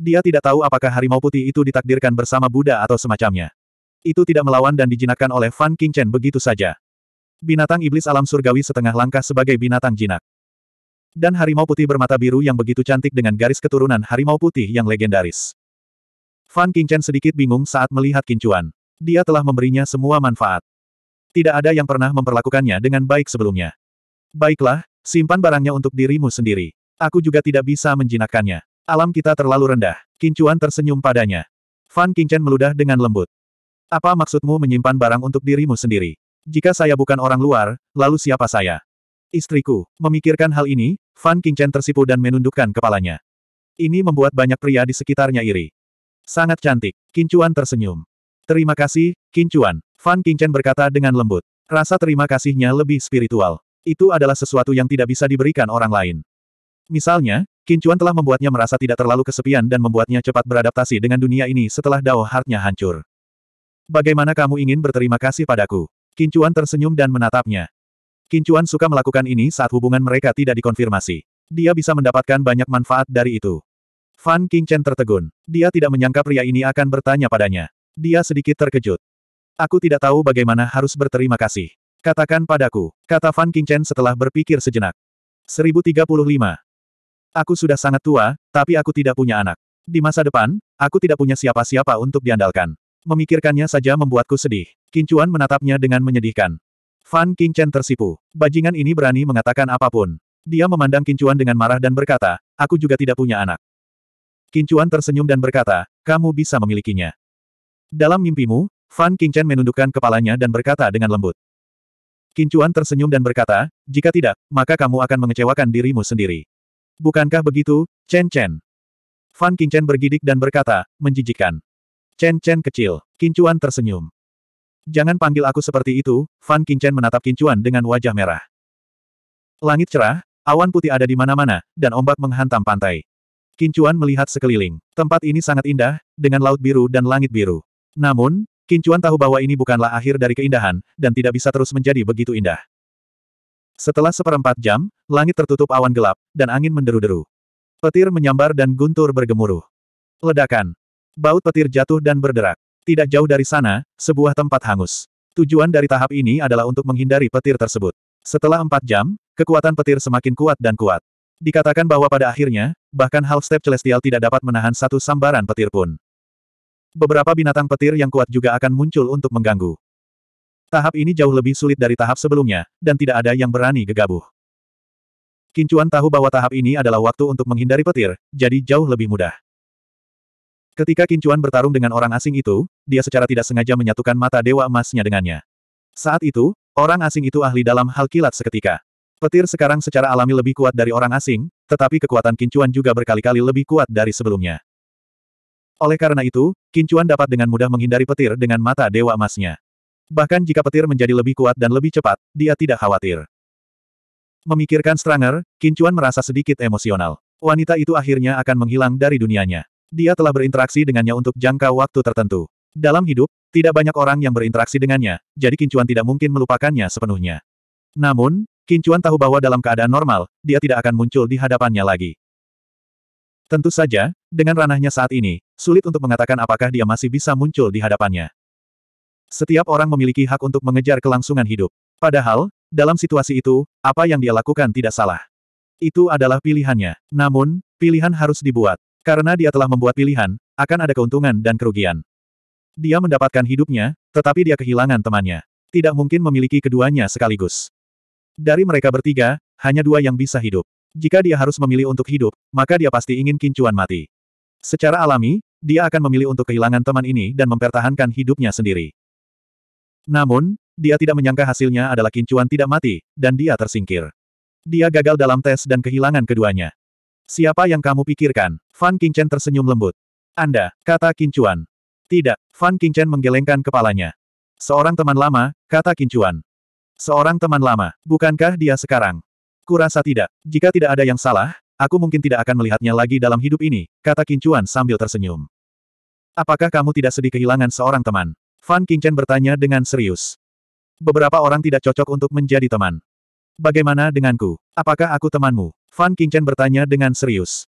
Dia tidak tahu apakah harimau putih itu ditakdirkan bersama Buddha atau semacamnya. Itu tidak melawan dan dijinakkan oleh Fan Qingchen begitu saja. Binatang iblis alam surgawi setengah langkah sebagai binatang jinak. Dan harimau putih bermata biru yang begitu cantik dengan garis keturunan harimau putih yang legendaris. Fan Qingchen sedikit bingung saat melihat Kincuan. Dia telah memberinya semua manfaat. Tidak ada yang pernah memperlakukannya dengan baik sebelumnya. Baiklah, simpan barangnya untuk dirimu sendiri. Aku juga tidak bisa menjinakkannya. Alam kita terlalu rendah. Kincuan tersenyum padanya. Fan Qingchen meludah dengan lembut. Apa maksudmu menyimpan barang untuk dirimu sendiri? Jika saya bukan orang luar, lalu siapa saya? Istriku. Memikirkan hal ini, Fan Qingchen tersipu dan menundukkan kepalanya. Ini membuat banyak pria di sekitarnya iri. Sangat cantik. Kincuan tersenyum. Terima kasih, Kincuan. Fan Kingchen berkata dengan lembut. Rasa terima kasihnya lebih spiritual. Itu adalah sesuatu yang tidak bisa diberikan orang lain. Misalnya, Kincuan telah membuatnya merasa tidak terlalu kesepian dan membuatnya cepat beradaptasi dengan dunia ini setelah Dao Heart-nya hancur. Bagaimana kamu ingin berterima kasih padaku? Kincuan tersenyum dan menatapnya. Kincuan suka melakukan ini saat hubungan mereka tidak dikonfirmasi. Dia bisa mendapatkan banyak manfaat dari itu. Fan Kingchen tertegun. Dia tidak menyangka pria ini akan bertanya padanya. Dia sedikit terkejut. Aku tidak tahu bagaimana harus berterima kasih. Katakan padaku, kata Fan Qingchen setelah berpikir sejenak. 1035. Aku sudah sangat tua, tapi aku tidak punya anak. Di masa depan, aku tidak punya siapa-siapa untuk diandalkan. Memikirkannya saja membuatku sedih. Kincuan menatapnya dengan menyedihkan. Fan Qingchen tersipu. Bajingan ini berani mengatakan apapun. Dia memandang Kincuan dengan marah dan berkata, aku juga tidak punya anak. Kincuan tersenyum dan berkata, kamu bisa memilikinya. Dalam mimpimu, Fan Qingchen menundukkan kepalanya dan berkata dengan lembut. Kincuan tersenyum dan berkata, jika tidak, maka kamu akan mengecewakan dirimu sendiri. Bukankah begitu, Chen Chen? Fan Qingchen bergidik dan berkata, menjijikan. Chen Chen kecil, Kincuan tersenyum. Jangan panggil aku seperti itu, Fan Qingchen menatap Kincuan dengan wajah merah. Langit cerah, awan putih ada di mana-mana, dan ombak menghantam pantai. Kincuan melihat sekeliling. Tempat ini sangat indah, dengan laut biru dan langit biru. Namun, Kincuan tahu bahwa ini bukanlah akhir dari keindahan, dan tidak bisa terus menjadi begitu indah. Setelah seperempat jam, langit tertutup awan gelap, dan angin menderu-deru. Petir menyambar dan guntur bergemuruh. Ledakan. Baut petir jatuh dan berderak. Tidak jauh dari sana, sebuah tempat hangus. Tujuan dari tahap ini adalah untuk menghindari petir tersebut. Setelah empat jam, kekuatan petir semakin kuat dan kuat. Dikatakan bahwa pada akhirnya, bahkan half-step celestial tidak dapat menahan satu sambaran petir pun. Beberapa binatang petir yang kuat juga akan muncul untuk mengganggu. Tahap ini jauh lebih sulit dari tahap sebelumnya, dan tidak ada yang berani gegabah. Kincuan tahu bahwa tahap ini adalah waktu untuk menghindari petir, jadi jauh lebih mudah. Ketika Kincuan bertarung dengan orang asing itu, dia secara tidak sengaja menyatukan mata dewa emasnya dengannya. Saat itu, orang asing itu ahli dalam hal kilat seketika. Petir sekarang secara alami lebih kuat dari orang asing, tetapi kekuatan Kincuan juga berkali-kali lebih kuat dari sebelumnya. Oleh karena itu, Kincuan dapat dengan mudah menghindari petir dengan mata dewa emasnya. Bahkan jika petir menjadi lebih kuat dan lebih cepat, dia tidak khawatir. Memikirkan Stranger, Kincuan merasa sedikit emosional. Wanita itu akhirnya akan menghilang dari dunianya. Dia telah berinteraksi dengannya untuk jangka waktu tertentu. Dalam hidup, tidak banyak orang yang berinteraksi dengannya, jadi Kincuan tidak mungkin melupakannya sepenuhnya. Namun, Kincuan tahu bahwa dalam keadaan normal, dia tidak akan muncul di hadapannya lagi. Tentu saja, dengan ranahnya saat ini, sulit untuk mengatakan apakah dia masih bisa muncul di hadapannya. Setiap orang memiliki hak untuk mengejar kelangsungan hidup. Padahal, dalam situasi itu, apa yang dia lakukan tidak salah. Itu adalah pilihannya. Namun, pilihan harus dibuat. Karena dia telah membuat pilihan, akan ada keuntungan dan kerugian. Dia mendapatkan hidupnya, tetapi dia kehilangan temannya. Tidak mungkin memiliki keduanya sekaligus. Dari mereka bertiga, hanya dua yang bisa hidup. Jika dia harus memilih untuk hidup, maka dia pasti ingin kincuan mati. Secara alami, dia akan memilih untuk kehilangan teman ini dan mempertahankan hidupnya sendiri. Namun, dia tidak menyangka hasilnya adalah kincuan tidak mati, dan dia tersingkir. Dia gagal dalam tes dan kehilangan keduanya. Siapa yang kamu pikirkan? Fan Qingchen tersenyum lembut. Anda, kata Kincuan. Tidak, Fan Qingchen menggelengkan kepalanya. Seorang teman lama, kata Kincuan. Seorang teman lama, bukankah dia sekarang? Kurasa tidak. Jika tidak ada yang salah, aku mungkin tidak akan melihatnya lagi dalam hidup ini, kata Kincuan sambil tersenyum. Apakah kamu tidak sedih kehilangan seorang teman? Fan Qingchen bertanya dengan serius. Beberapa orang tidak cocok untuk menjadi teman. Bagaimana denganku? Apakah aku temanmu? Fan Qingchen bertanya dengan serius.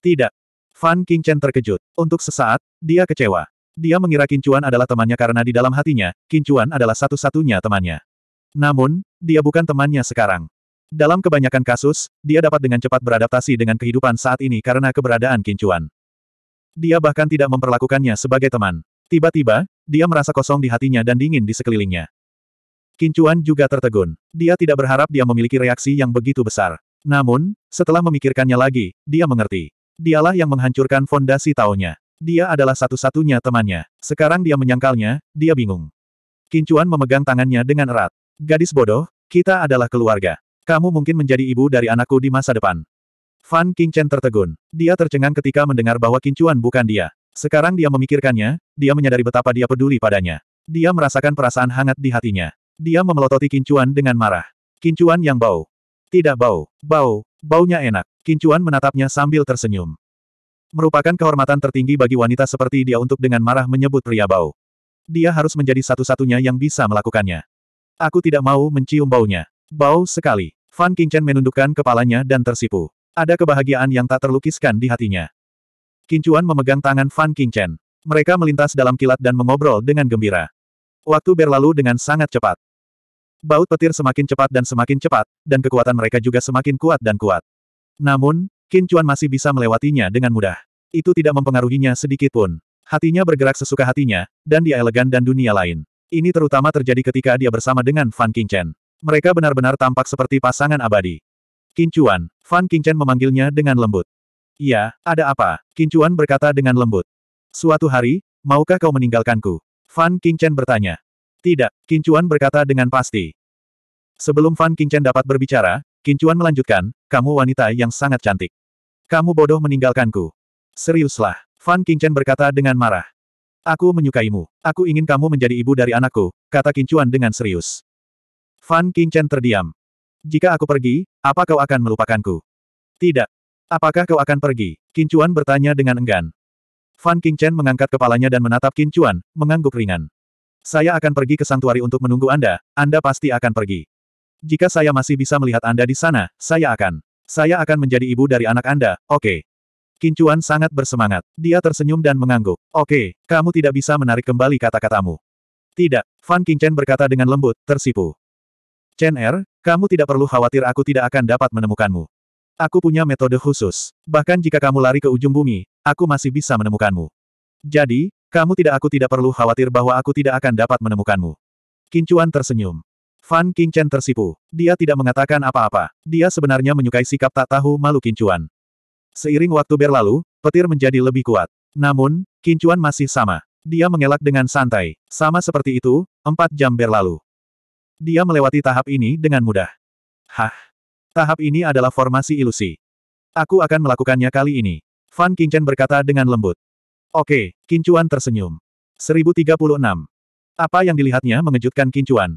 Tidak. Fan Qingchen terkejut. Untuk sesaat, dia kecewa. Dia mengira Kincuan adalah temannya karena di dalam hatinya, Kincuan adalah satu-satunya temannya. Namun, dia bukan temannya sekarang. Dalam kebanyakan kasus, dia dapat dengan cepat beradaptasi dengan kehidupan saat ini karena keberadaan kincuan. Dia bahkan tidak memperlakukannya sebagai teman. Tiba-tiba, dia merasa kosong di hatinya dan dingin di sekelilingnya. Kincuan juga tertegun. Dia tidak berharap dia memiliki reaksi yang begitu besar. Namun, setelah memikirkannya lagi, dia mengerti. Dialah yang menghancurkan fondasi taunya. Dia adalah satu-satunya temannya. Sekarang dia menyangkalnya, dia bingung. Kincuan memegang tangannya dengan erat. Gadis bodoh, kita adalah keluarga. Kamu mungkin menjadi ibu dari anakku di masa depan. Fan Qingchen tertegun. Dia tercengang ketika mendengar bahwa Kincuan bukan dia. Sekarang dia memikirkannya, dia menyadari betapa dia peduli padanya. Dia merasakan perasaan hangat di hatinya. Dia memelototi Kincuan dengan marah. Kincuan yang bau. Tidak bau. Bau. Baunya enak. Kincuan menatapnya sambil tersenyum. Merupakan kehormatan tertinggi bagi wanita seperti dia untuk dengan marah menyebut pria bau. Dia harus menjadi satu-satunya yang bisa melakukannya. Aku tidak mau mencium baunya. Bau sekali. Fan Qingchen menundukkan kepalanya dan tersipu. Ada kebahagiaan yang tak terlukiskan di hatinya. Kincuan memegang tangan Fan Qingchen. Mereka melintas dalam kilat dan mengobrol dengan gembira. Waktu berlalu dengan sangat cepat. Baut petir semakin cepat dan semakin cepat, dan kekuatan mereka juga semakin kuat dan kuat. Namun, Kincuan masih bisa melewatinya dengan mudah. Itu tidak mempengaruhinya sedikit pun. Hatinya bergerak sesuka hatinya, dan dia elegan dan dunia lain. Ini terutama terjadi ketika dia bersama dengan Fan Qingchen. Mereka benar-benar tampak seperti pasangan abadi. Kincuan, Fan Qingchen memanggilnya dengan lembut. Iya, ada apa? Kincuan berkata dengan lembut. Suatu hari, maukah kau meninggalkanku? Fan Qingchen bertanya. Tidak, Kincuan berkata dengan pasti. Sebelum Fan Qingchen dapat berbicara, Kincuan melanjutkan, kamu wanita yang sangat cantik. Kamu bodoh meninggalkanku. Seriuslah, Fan Qingchen berkata dengan marah. Aku menyukaimu. Aku ingin kamu menjadi ibu dari anakku, kata Kincuan dengan serius. Fan Qingchen terdiam. Jika aku pergi, apa kau akan melupakanku? Tidak. Apakah kau akan pergi? Kincuan bertanya dengan enggan. Fan Qingchen mengangkat kepalanya dan menatap Kincuan, mengangguk ringan. Saya akan pergi ke santuari untuk menunggu Anda, Anda pasti akan pergi. Jika saya masih bisa melihat Anda di sana, saya akan. Saya akan menjadi ibu dari anak Anda, oke. Okay. Kincuan sangat bersemangat. Dia tersenyum dan mengangguk. Oke, okay, kamu tidak bisa menarik kembali kata-katamu. Tidak, Fan Qingchen berkata dengan lembut, tersipu. Chen Er, kamu tidak perlu khawatir aku tidak akan dapat menemukanmu. Aku punya metode khusus. Bahkan jika kamu lari ke ujung bumi, aku masih bisa menemukanmu. Jadi, kamu tidak aku tidak perlu khawatir bahwa aku tidak akan dapat menemukanmu. Kincuan tersenyum. Fan King Chen tersipu. Dia tidak mengatakan apa-apa. Dia sebenarnya menyukai sikap tak tahu malu Kincuan. Seiring waktu berlalu, petir menjadi lebih kuat. Namun, Kincuan masih sama. Dia mengelak dengan santai. Sama seperti itu, empat jam berlalu. Dia melewati tahap ini dengan mudah. Hah? Tahap ini adalah formasi ilusi. Aku akan melakukannya kali ini. Fan Qingchen berkata dengan lembut. Oke, Kincuan tersenyum. 1036. Apa yang dilihatnya mengejutkan Kincuan.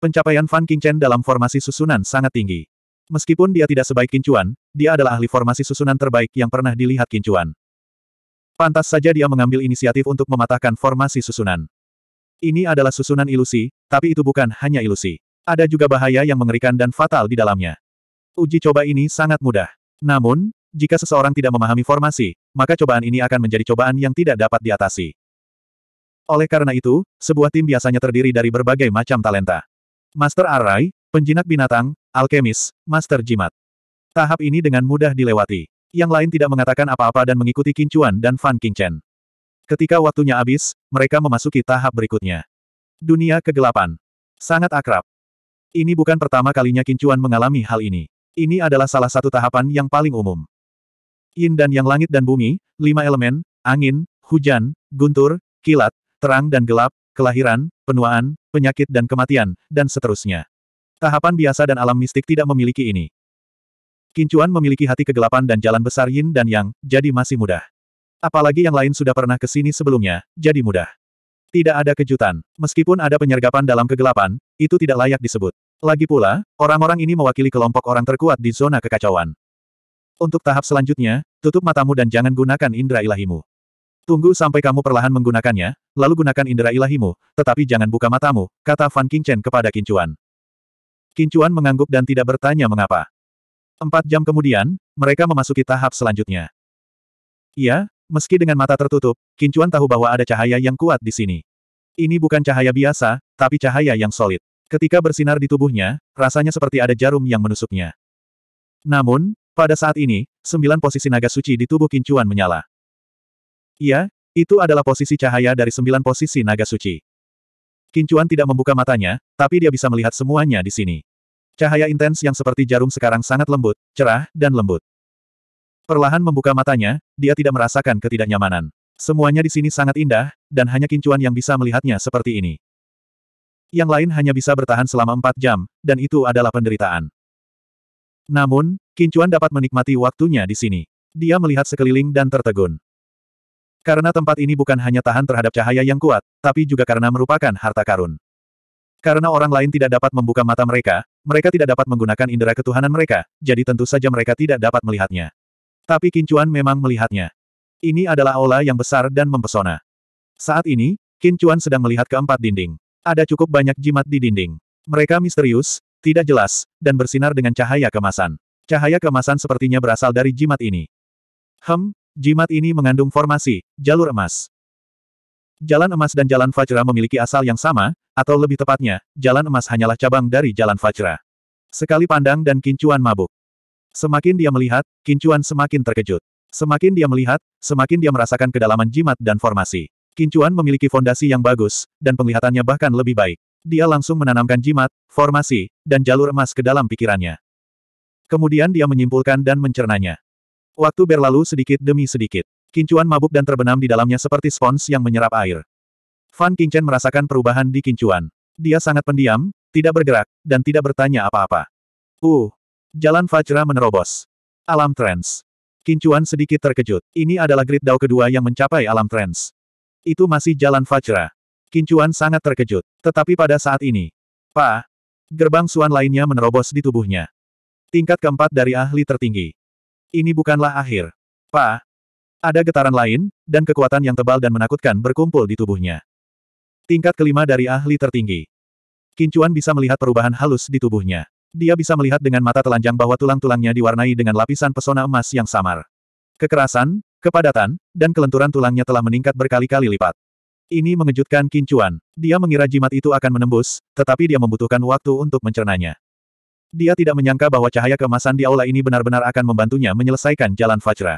Pencapaian Fan Qingchen dalam formasi susunan sangat tinggi. Meskipun dia tidak sebaik Kincuan, dia adalah ahli formasi susunan terbaik yang pernah dilihat Kincuan. Pantas saja dia mengambil inisiatif untuk mematahkan formasi susunan. Ini adalah susunan ilusi, tapi itu bukan hanya ilusi. Ada juga bahaya yang mengerikan dan fatal di dalamnya. Uji coba ini sangat mudah. Namun, jika seseorang tidak memahami formasi, maka cobaan ini akan menjadi cobaan yang tidak dapat diatasi. Oleh karena itu, sebuah tim biasanya terdiri dari berbagai macam talenta. Master arai, penjinak binatang, alkemis, master jimat. Tahap ini dengan mudah dilewati. Yang lain tidak mengatakan apa-apa dan mengikuti kincuan dan Fan Kingchen. Ketika waktunya habis, mereka memasuki tahap berikutnya. Dunia kegelapan. Sangat akrab. Ini bukan pertama kalinya Kincuan mengalami hal ini. Ini adalah salah satu tahapan yang paling umum. Yin dan yang langit dan bumi, lima elemen, angin, hujan, guntur, kilat, terang dan gelap, kelahiran, penuaan, penyakit dan kematian, dan seterusnya. Tahapan biasa dan alam mistik tidak memiliki ini. Kincuan memiliki hati kegelapan dan jalan besar Yin dan Yang, jadi masih mudah. Apalagi yang lain sudah pernah ke sini sebelumnya, jadi mudah. Tidak ada kejutan. Meskipun ada penyergapan dalam kegelapan, itu tidak layak disebut. Lagi pula, orang-orang ini mewakili kelompok orang terkuat di zona kekacauan. Untuk tahap selanjutnya, tutup matamu dan jangan gunakan indera ilahimu. Tunggu sampai kamu perlahan menggunakannya, lalu gunakan indera ilahimu, tetapi jangan buka matamu, kata Fan Qingchen kepada Kincuan. Kincuan mengangguk dan tidak bertanya mengapa. Empat jam kemudian, mereka memasuki tahap selanjutnya. Iya, Meski dengan mata tertutup, Kincuan tahu bahwa ada cahaya yang kuat di sini. Ini bukan cahaya biasa, tapi cahaya yang solid. Ketika bersinar di tubuhnya, rasanya seperti ada jarum yang menusuknya. Namun, pada saat ini, sembilan posisi naga suci di tubuh Kincuan menyala. Iya, itu adalah posisi cahaya dari sembilan posisi naga suci. Kincuan tidak membuka matanya, tapi dia bisa melihat semuanya di sini. Cahaya intens yang seperti jarum sekarang sangat lembut, cerah, dan lembut. Perlahan membuka matanya, dia tidak merasakan ketidaknyamanan. Semuanya di sini sangat indah, dan hanya kincuan yang bisa melihatnya seperti ini. Yang lain hanya bisa bertahan selama empat jam, dan itu adalah penderitaan. Namun, kincuan dapat menikmati waktunya di sini. Dia melihat sekeliling dan tertegun. Karena tempat ini bukan hanya tahan terhadap cahaya yang kuat, tapi juga karena merupakan harta karun. Karena orang lain tidak dapat membuka mata mereka, mereka tidak dapat menggunakan indera ketuhanan mereka, jadi tentu saja mereka tidak dapat melihatnya. Tapi Kincuan memang melihatnya. Ini adalah aula yang besar dan mempesona. Saat ini, Kincuan sedang melihat keempat dinding. Ada cukup banyak jimat di dinding. Mereka misterius, tidak jelas, dan bersinar dengan cahaya kemasan. Cahaya kemasan sepertinya berasal dari jimat ini. Hem, jimat ini mengandung formasi, jalur emas. Jalan emas dan jalan Fajra memiliki asal yang sama, atau lebih tepatnya, jalan emas hanyalah cabang dari jalan Fajra. Sekali pandang dan kincuan mabuk. Semakin dia melihat, Kincuan semakin terkejut. Semakin dia melihat, semakin dia merasakan kedalaman jimat dan formasi. Kincuan memiliki fondasi yang bagus, dan penglihatannya bahkan lebih baik. Dia langsung menanamkan jimat, formasi, dan jalur emas ke dalam pikirannya. Kemudian dia menyimpulkan dan mencernanya. Waktu berlalu sedikit demi sedikit. Kincuan mabuk dan terbenam di dalamnya seperti spons yang menyerap air. Fan Kincen merasakan perubahan di Kincuan. Dia sangat pendiam, tidak bergerak, dan tidak bertanya apa-apa. Uh, Jalan Fajra menerobos. Alam Trans. Kincuan sedikit terkejut. Ini adalah grid Dao kedua yang mencapai alam Trans. Itu masih jalan Fajra. Kincuan sangat terkejut. Tetapi pada saat ini, Pa, gerbang suan lainnya menerobos di tubuhnya. Tingkat keempat dari ahli tertinggi. Ini bukanlah akhir. Pa, ada getaran lain, dan kekuatan yang tebal dan menakutkan berkumpul di tubuhnya. Tingkat kelima dari ahli tertinggi. Kincuan bisa melihat perubahan halus di tubuhnya. Dia bisa melihat dengan mata telanjang bahwa tulang-tulangnya diwarnai dengan lapisan pesona emas yang samar. Kekerasan, kepadatan, dan kelenturan tulangnya telah meningkat berkali-kali lipat. Ini mengejutkan Kincuan. Dia mengira jimat itu akan menembus, tetapi dia membutuhkan waktu untuk mencernanya. Dia tidak menyangka bahwa cahaya kemasan di aula ini benar-benar akan membantunya menyelesaikan jalan Fajra.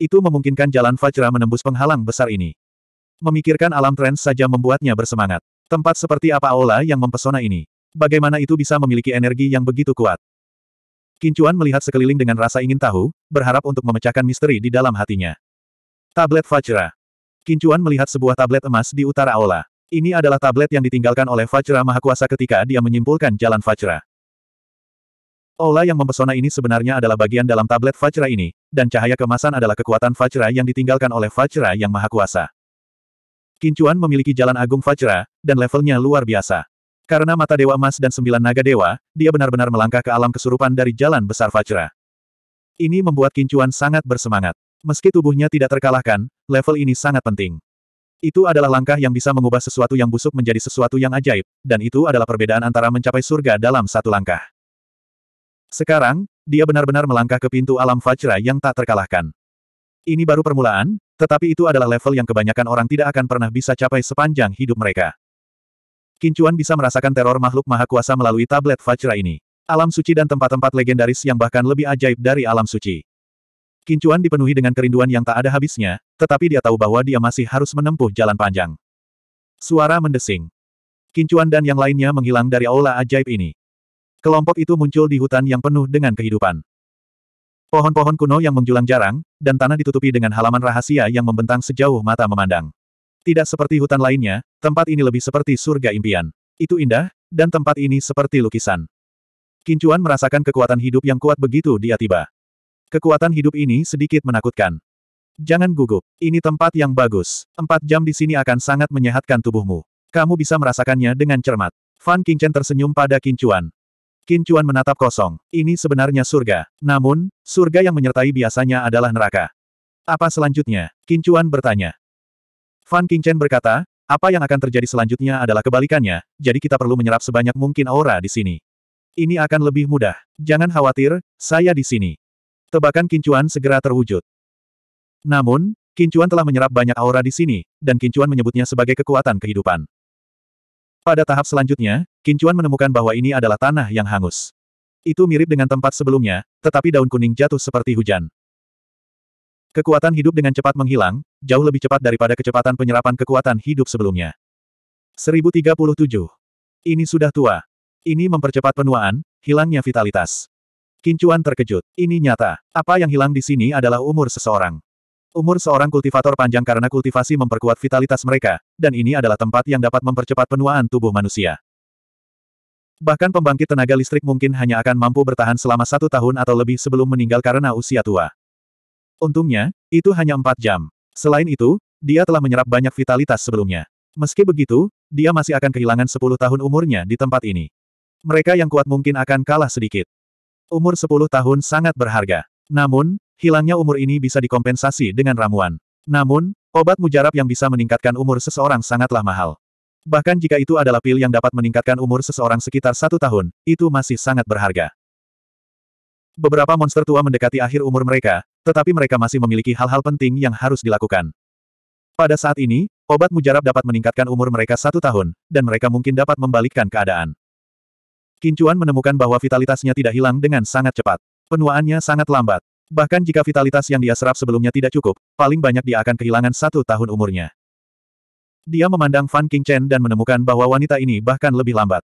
Itu memungkinkan jalan Fajra menembus penghalang besar ini. Memikirkan alam trans saja membuatnya bersemangat. Tempat seperti apa aula yang mempesona ini? Bagaimana itu bisa memiliki energi yang begitu kuat? Kincuan melihat sekeliling dengan rasa ingin tahu, berharap untuk memecahkan misteri di dalam hatinya. Tablet Fajra. Kincuan melihat sebuah tablet emas di utara aula. Ini adalah tablet yang ditinggalkan oleh Fajra Mahakuasa ketika dia menyimpulkan jalan Fajra. Aula yang mempesona ini sebenarnya adalah bagian dalam tablet Fajra ini, dan cahaya kemasan adalah kekuatan Fajra yang ditinggalkan oleh Fajra yang Mahakuasa. Kincuan memiliki jalan agung Fajra, dan levelnya luar biasa. Karena mata Dewa emas dan sembilan naga dewa, dia benar-benar melangkah ke alam kesurupan dari jalan besar fajra. Ini membuat Kincuan sangat bersemangat. Meski tubuhnya tidak terkalahkan, level ini sangat penting. Itu adalah langkah yang bisa mengubah sesuatu yang busuk menjadi sesuatu yang ajaib, dan itu adalah perbedaan antara mencapai surga dalam satu langkah. Sekarang, dia benar-benar melangkah ke pintu alam Fajra yang tak terkalahkan. Ini baru permulaan, tetapi itu adalah level yang kebanyakan orang tidak akan pernah bisa capai sepanjang hidup mereka. Kincuan bisa merasakan teror makhluk maha kuasa melalui tablet Fajra ini. Alam suci dan tempat-tempat legendaris yang bahkan lebih ajaib dari alam suci. Kincuan dipenuhi dengan kerinduan yang tak ada habisnya, tetapi dia tahu bahwa dia masih harus menempuh jalan panjang. Suara mendesing. Kincuan dan yang lainnya menghilang dari aula ajaib ini. Kelompok itu muncul di hutan yang penuh dengan kehidupan. Pohon-pohon kuno yang menjulang jarang, dan tanah ditutupi dengan halaman rahasia yang membentang sejauh mata memandang. Tidak seperti hutan lainnya, tempat ini lebih seperti surga impian. Itu indah, dan tempat ini seperti lukisan. Kincuan merasakan kekuatan hidup yang kuat begitu dia tiba. Kekuatan hidup ini sedikit menakutkan. Jangan gugup, ini tempat yang bagus. Empat jam di sini akan sangat menyehatkan tubuhmu. Kamu bisa merasakannya dengan cermat. Fan Qingchen tersenyum pada Kincuan. Kincuan menatap kosong. Ini sebenarnya surga. Namun, surga yang menyertai biasanya adalah neraka. Apa selanjutnya? Kincuan bertanya. Fan Qingchen berkata, apa yang akan terjadi selanjutnya adalah kebalikannya, jadi kita perlu menyerap sebanyak mungkin aura di sini. Ini akan lebih mudah. Jangan khawatir, saya di sini. Tebakan Kincuan segera terwujud. Namun, Kincuan telah menyerap banyak aura di sini, dan Kincuan menyebutnya sebagai kekuatan kehidupan. Pada tahap selanjutnya, Kincuan menemukan bahwa ini adalah tanah yang hangus. Itu mirip dengan tempat sebelumnya, tetapi daun kuning jatuh seperti hujan. Kekuatan hidup dengan cepat menghilang, jauh lebih cepat daripada kecepatan penyerapan kekuatan hidup sebelumnya. 1037. Ini sudah tua. Ini mempercepat penuaan, hilangnya vitalitas. Kincuan terkejut. Ini nyata. Apa yang hilang di sini adalah umur seseorang. Umur seorang kultivator panjang karena kultivasi memperkuat vitalitas mereka, dan ini adalah tempat yang dapat mempercepat penuaan tubuh manusia. Bahkan pembangkit tenaga listrik mungkin hanya akan mampu bertahan selama satu tahun atau lebih sebelum meninggal karena usia tua. Untungnya, itu hanya empat jam. Selain itu, dia telah menyerap banyak vitalitas sebelumnya. Meski begitu, dia masih akan kehilangan sepuluh tahun umurnya di tempat ini. Mereka yang kuat mungkin akan kalah sedikit. Umur sepuluh tahun sangat berharga. Namun, hilangnya umur ini bisa dikompensasi dengan ramuan. Namun, obat mujarab yang bisa meningkatkan umur seseorang sangatlah mahal. Bahkan jika itu adalah pil yang dapat meningkatkan umur seseorang sekitar satu tahun, itu masih sangat berharga. Beberapa monster tua mendekati akhir umur mereka, tetapi mereka masih memiliki hal-hal penting yang harus dilakukan. Pada saat ini, obat mujarab dapat meningkatkan umur mereka satu tahun, dan mereka mungkin dapat membalikkan keadaan. Kincuan menemukan bahwa vitalitasnya tidak hilang dengan sangat cepat. Penuaannya sangat lambat. Bahkan jika vitalitas yang dia serap sebelumnya tidak cukup, paling banyak dia akan kehilangan satu tahun umurnya. Dia memandang Fan Chen dan menemukan bahwa wanita ini bahkan lebih lambat.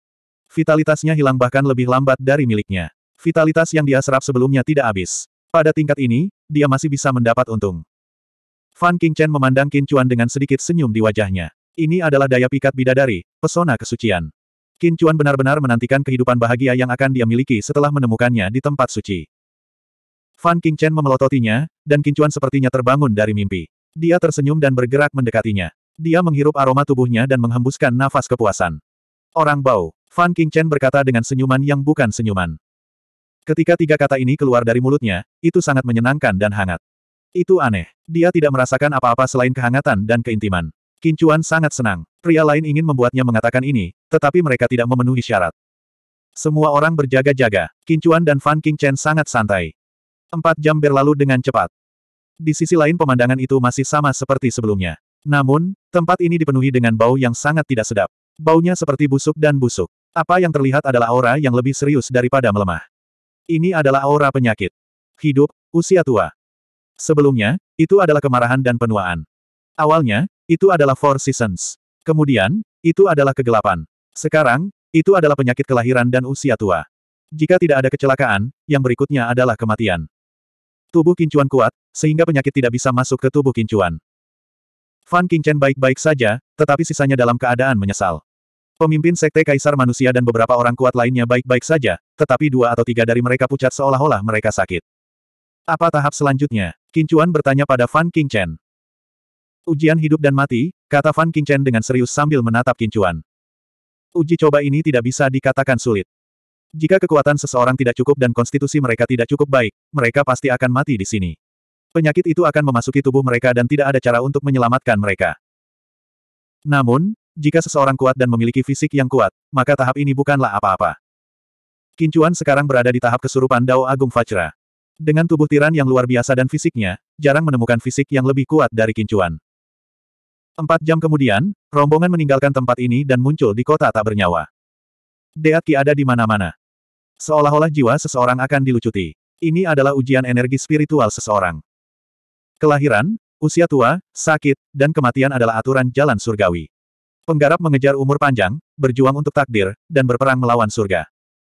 Vitalitasnya hilang bahkan lebih lambat dari miliknya. Vitalitas yang dia serap sebelumnya tidak habis. Pada tingkat ini, dia masih bisa mendapat untung. Fan King Chen memandang Qin Chuan dengan sedikit senyum di wajahnya. Ini adalah daya pikat bidadari, pesona kesucian. Qin Chuan benar-benar menantikan kehidupan bahagia yang akan dia miliki setelah menemukannya di tempat suci. Fan King Chen memelototinya, dan Qin Chuan sepertinya terbangun dari mimpi. Dia tersenyum dan bergerak mendekatinya. Dia menghirup aroma tubuhnya dan menghembuskan nafas kepuasan. Orang bau, Fan King Chen berkata dengan senyuman yang bukan senyuman. Ketika tiga kata ini keluar dari mulutnya, itu sangat menyenangkan dan hangat. Itu aneh. Dia tidak merasakan apa-apa selain kehangatan dan keintiman. Kincuan sangat senang. Pria lain ingin membuatnya mengatakan ini, tetapi mereka tidak memenuhi syarat. Semua orang berjaga-jaga. Kincuan dan Fan King Chen sangat santai. Empat jam berlalu dengan cepat. Di sisi lain pemandangan itu masih sama seperti sebelumnya. Namun, tempat ini dipenuhi dengan bau yang sangat tidak sedap. Baunya seperti busuk dan busuk. Apa yang terlihat adalah aura yang lebih serius daripada melemah. Ini adalah aura penyakit. Hidup, usia tua. Sebelumnya, itu adalah kemarahan dan penuaan. Awalnya, itu adalah Four Seasons. Kemudian, itu adalah kegelapan. Sekarang, itu adalah penyakit kelahiran dan usia tua. Jika tidak ada kecelakaan, yang berikutnya adalah kematian. Tubuh kincuan kuat, sehingga penyakit tidak bisa masuk ke tubuh kincuan. Fan Qingchen baik-baik saja, tetapi sisanya dalam keadaan menyesal. Pemimpin Sekte Kaisar Manusia dan beberapa orang kuat lainnya baik-baik saja, tetapi dua atau tiga dari mereka pucat seolah-olah mereka sakit. Apa tahap selanjutnya? Kincuan bertanya pada Fan Qingchen. Ujian hidup dan mati, kata Fan Qingchen dengan serius sambil menatap Kincuan. Uji coba ini tidak bisa dikatakan sulit. Jika kekuatan seseorang tidak cukup dan konstitusi mereka tidak cukup baik, mereka pasti akan mati di sini. Penyakit itu akan memasuki tubuh mereka dan tidak ada cara untuk menyelamatkan mereka. Namun, jika seseorang kuat dan memiliki fisik yang kuat, maka tahap ini bukanlah apa-apa. Kincuan sekarang berada di tahap kesurupan Dao Agung Fajra. Dengan tubuh tiran yang luar biasa dan fisiknya, jarang menemukan fisik yang lebih kuat dari Kincuan. Empat jam kemudian, rombongan meninggalkan tempat ini dan muncul di kota tak bernyawa. Deat Ki ada di mana-mana. Seolah-olah jiwa seseorang akan dilucuti. Ini adalah ujian energi spiritual seseorang. Kelahiran, usia tua, sakit, dan kematian adalah aturan jalan surgawi. Penggarap mengejar umur panjang, berjuang untuk takdir, dan berperang melawan surga.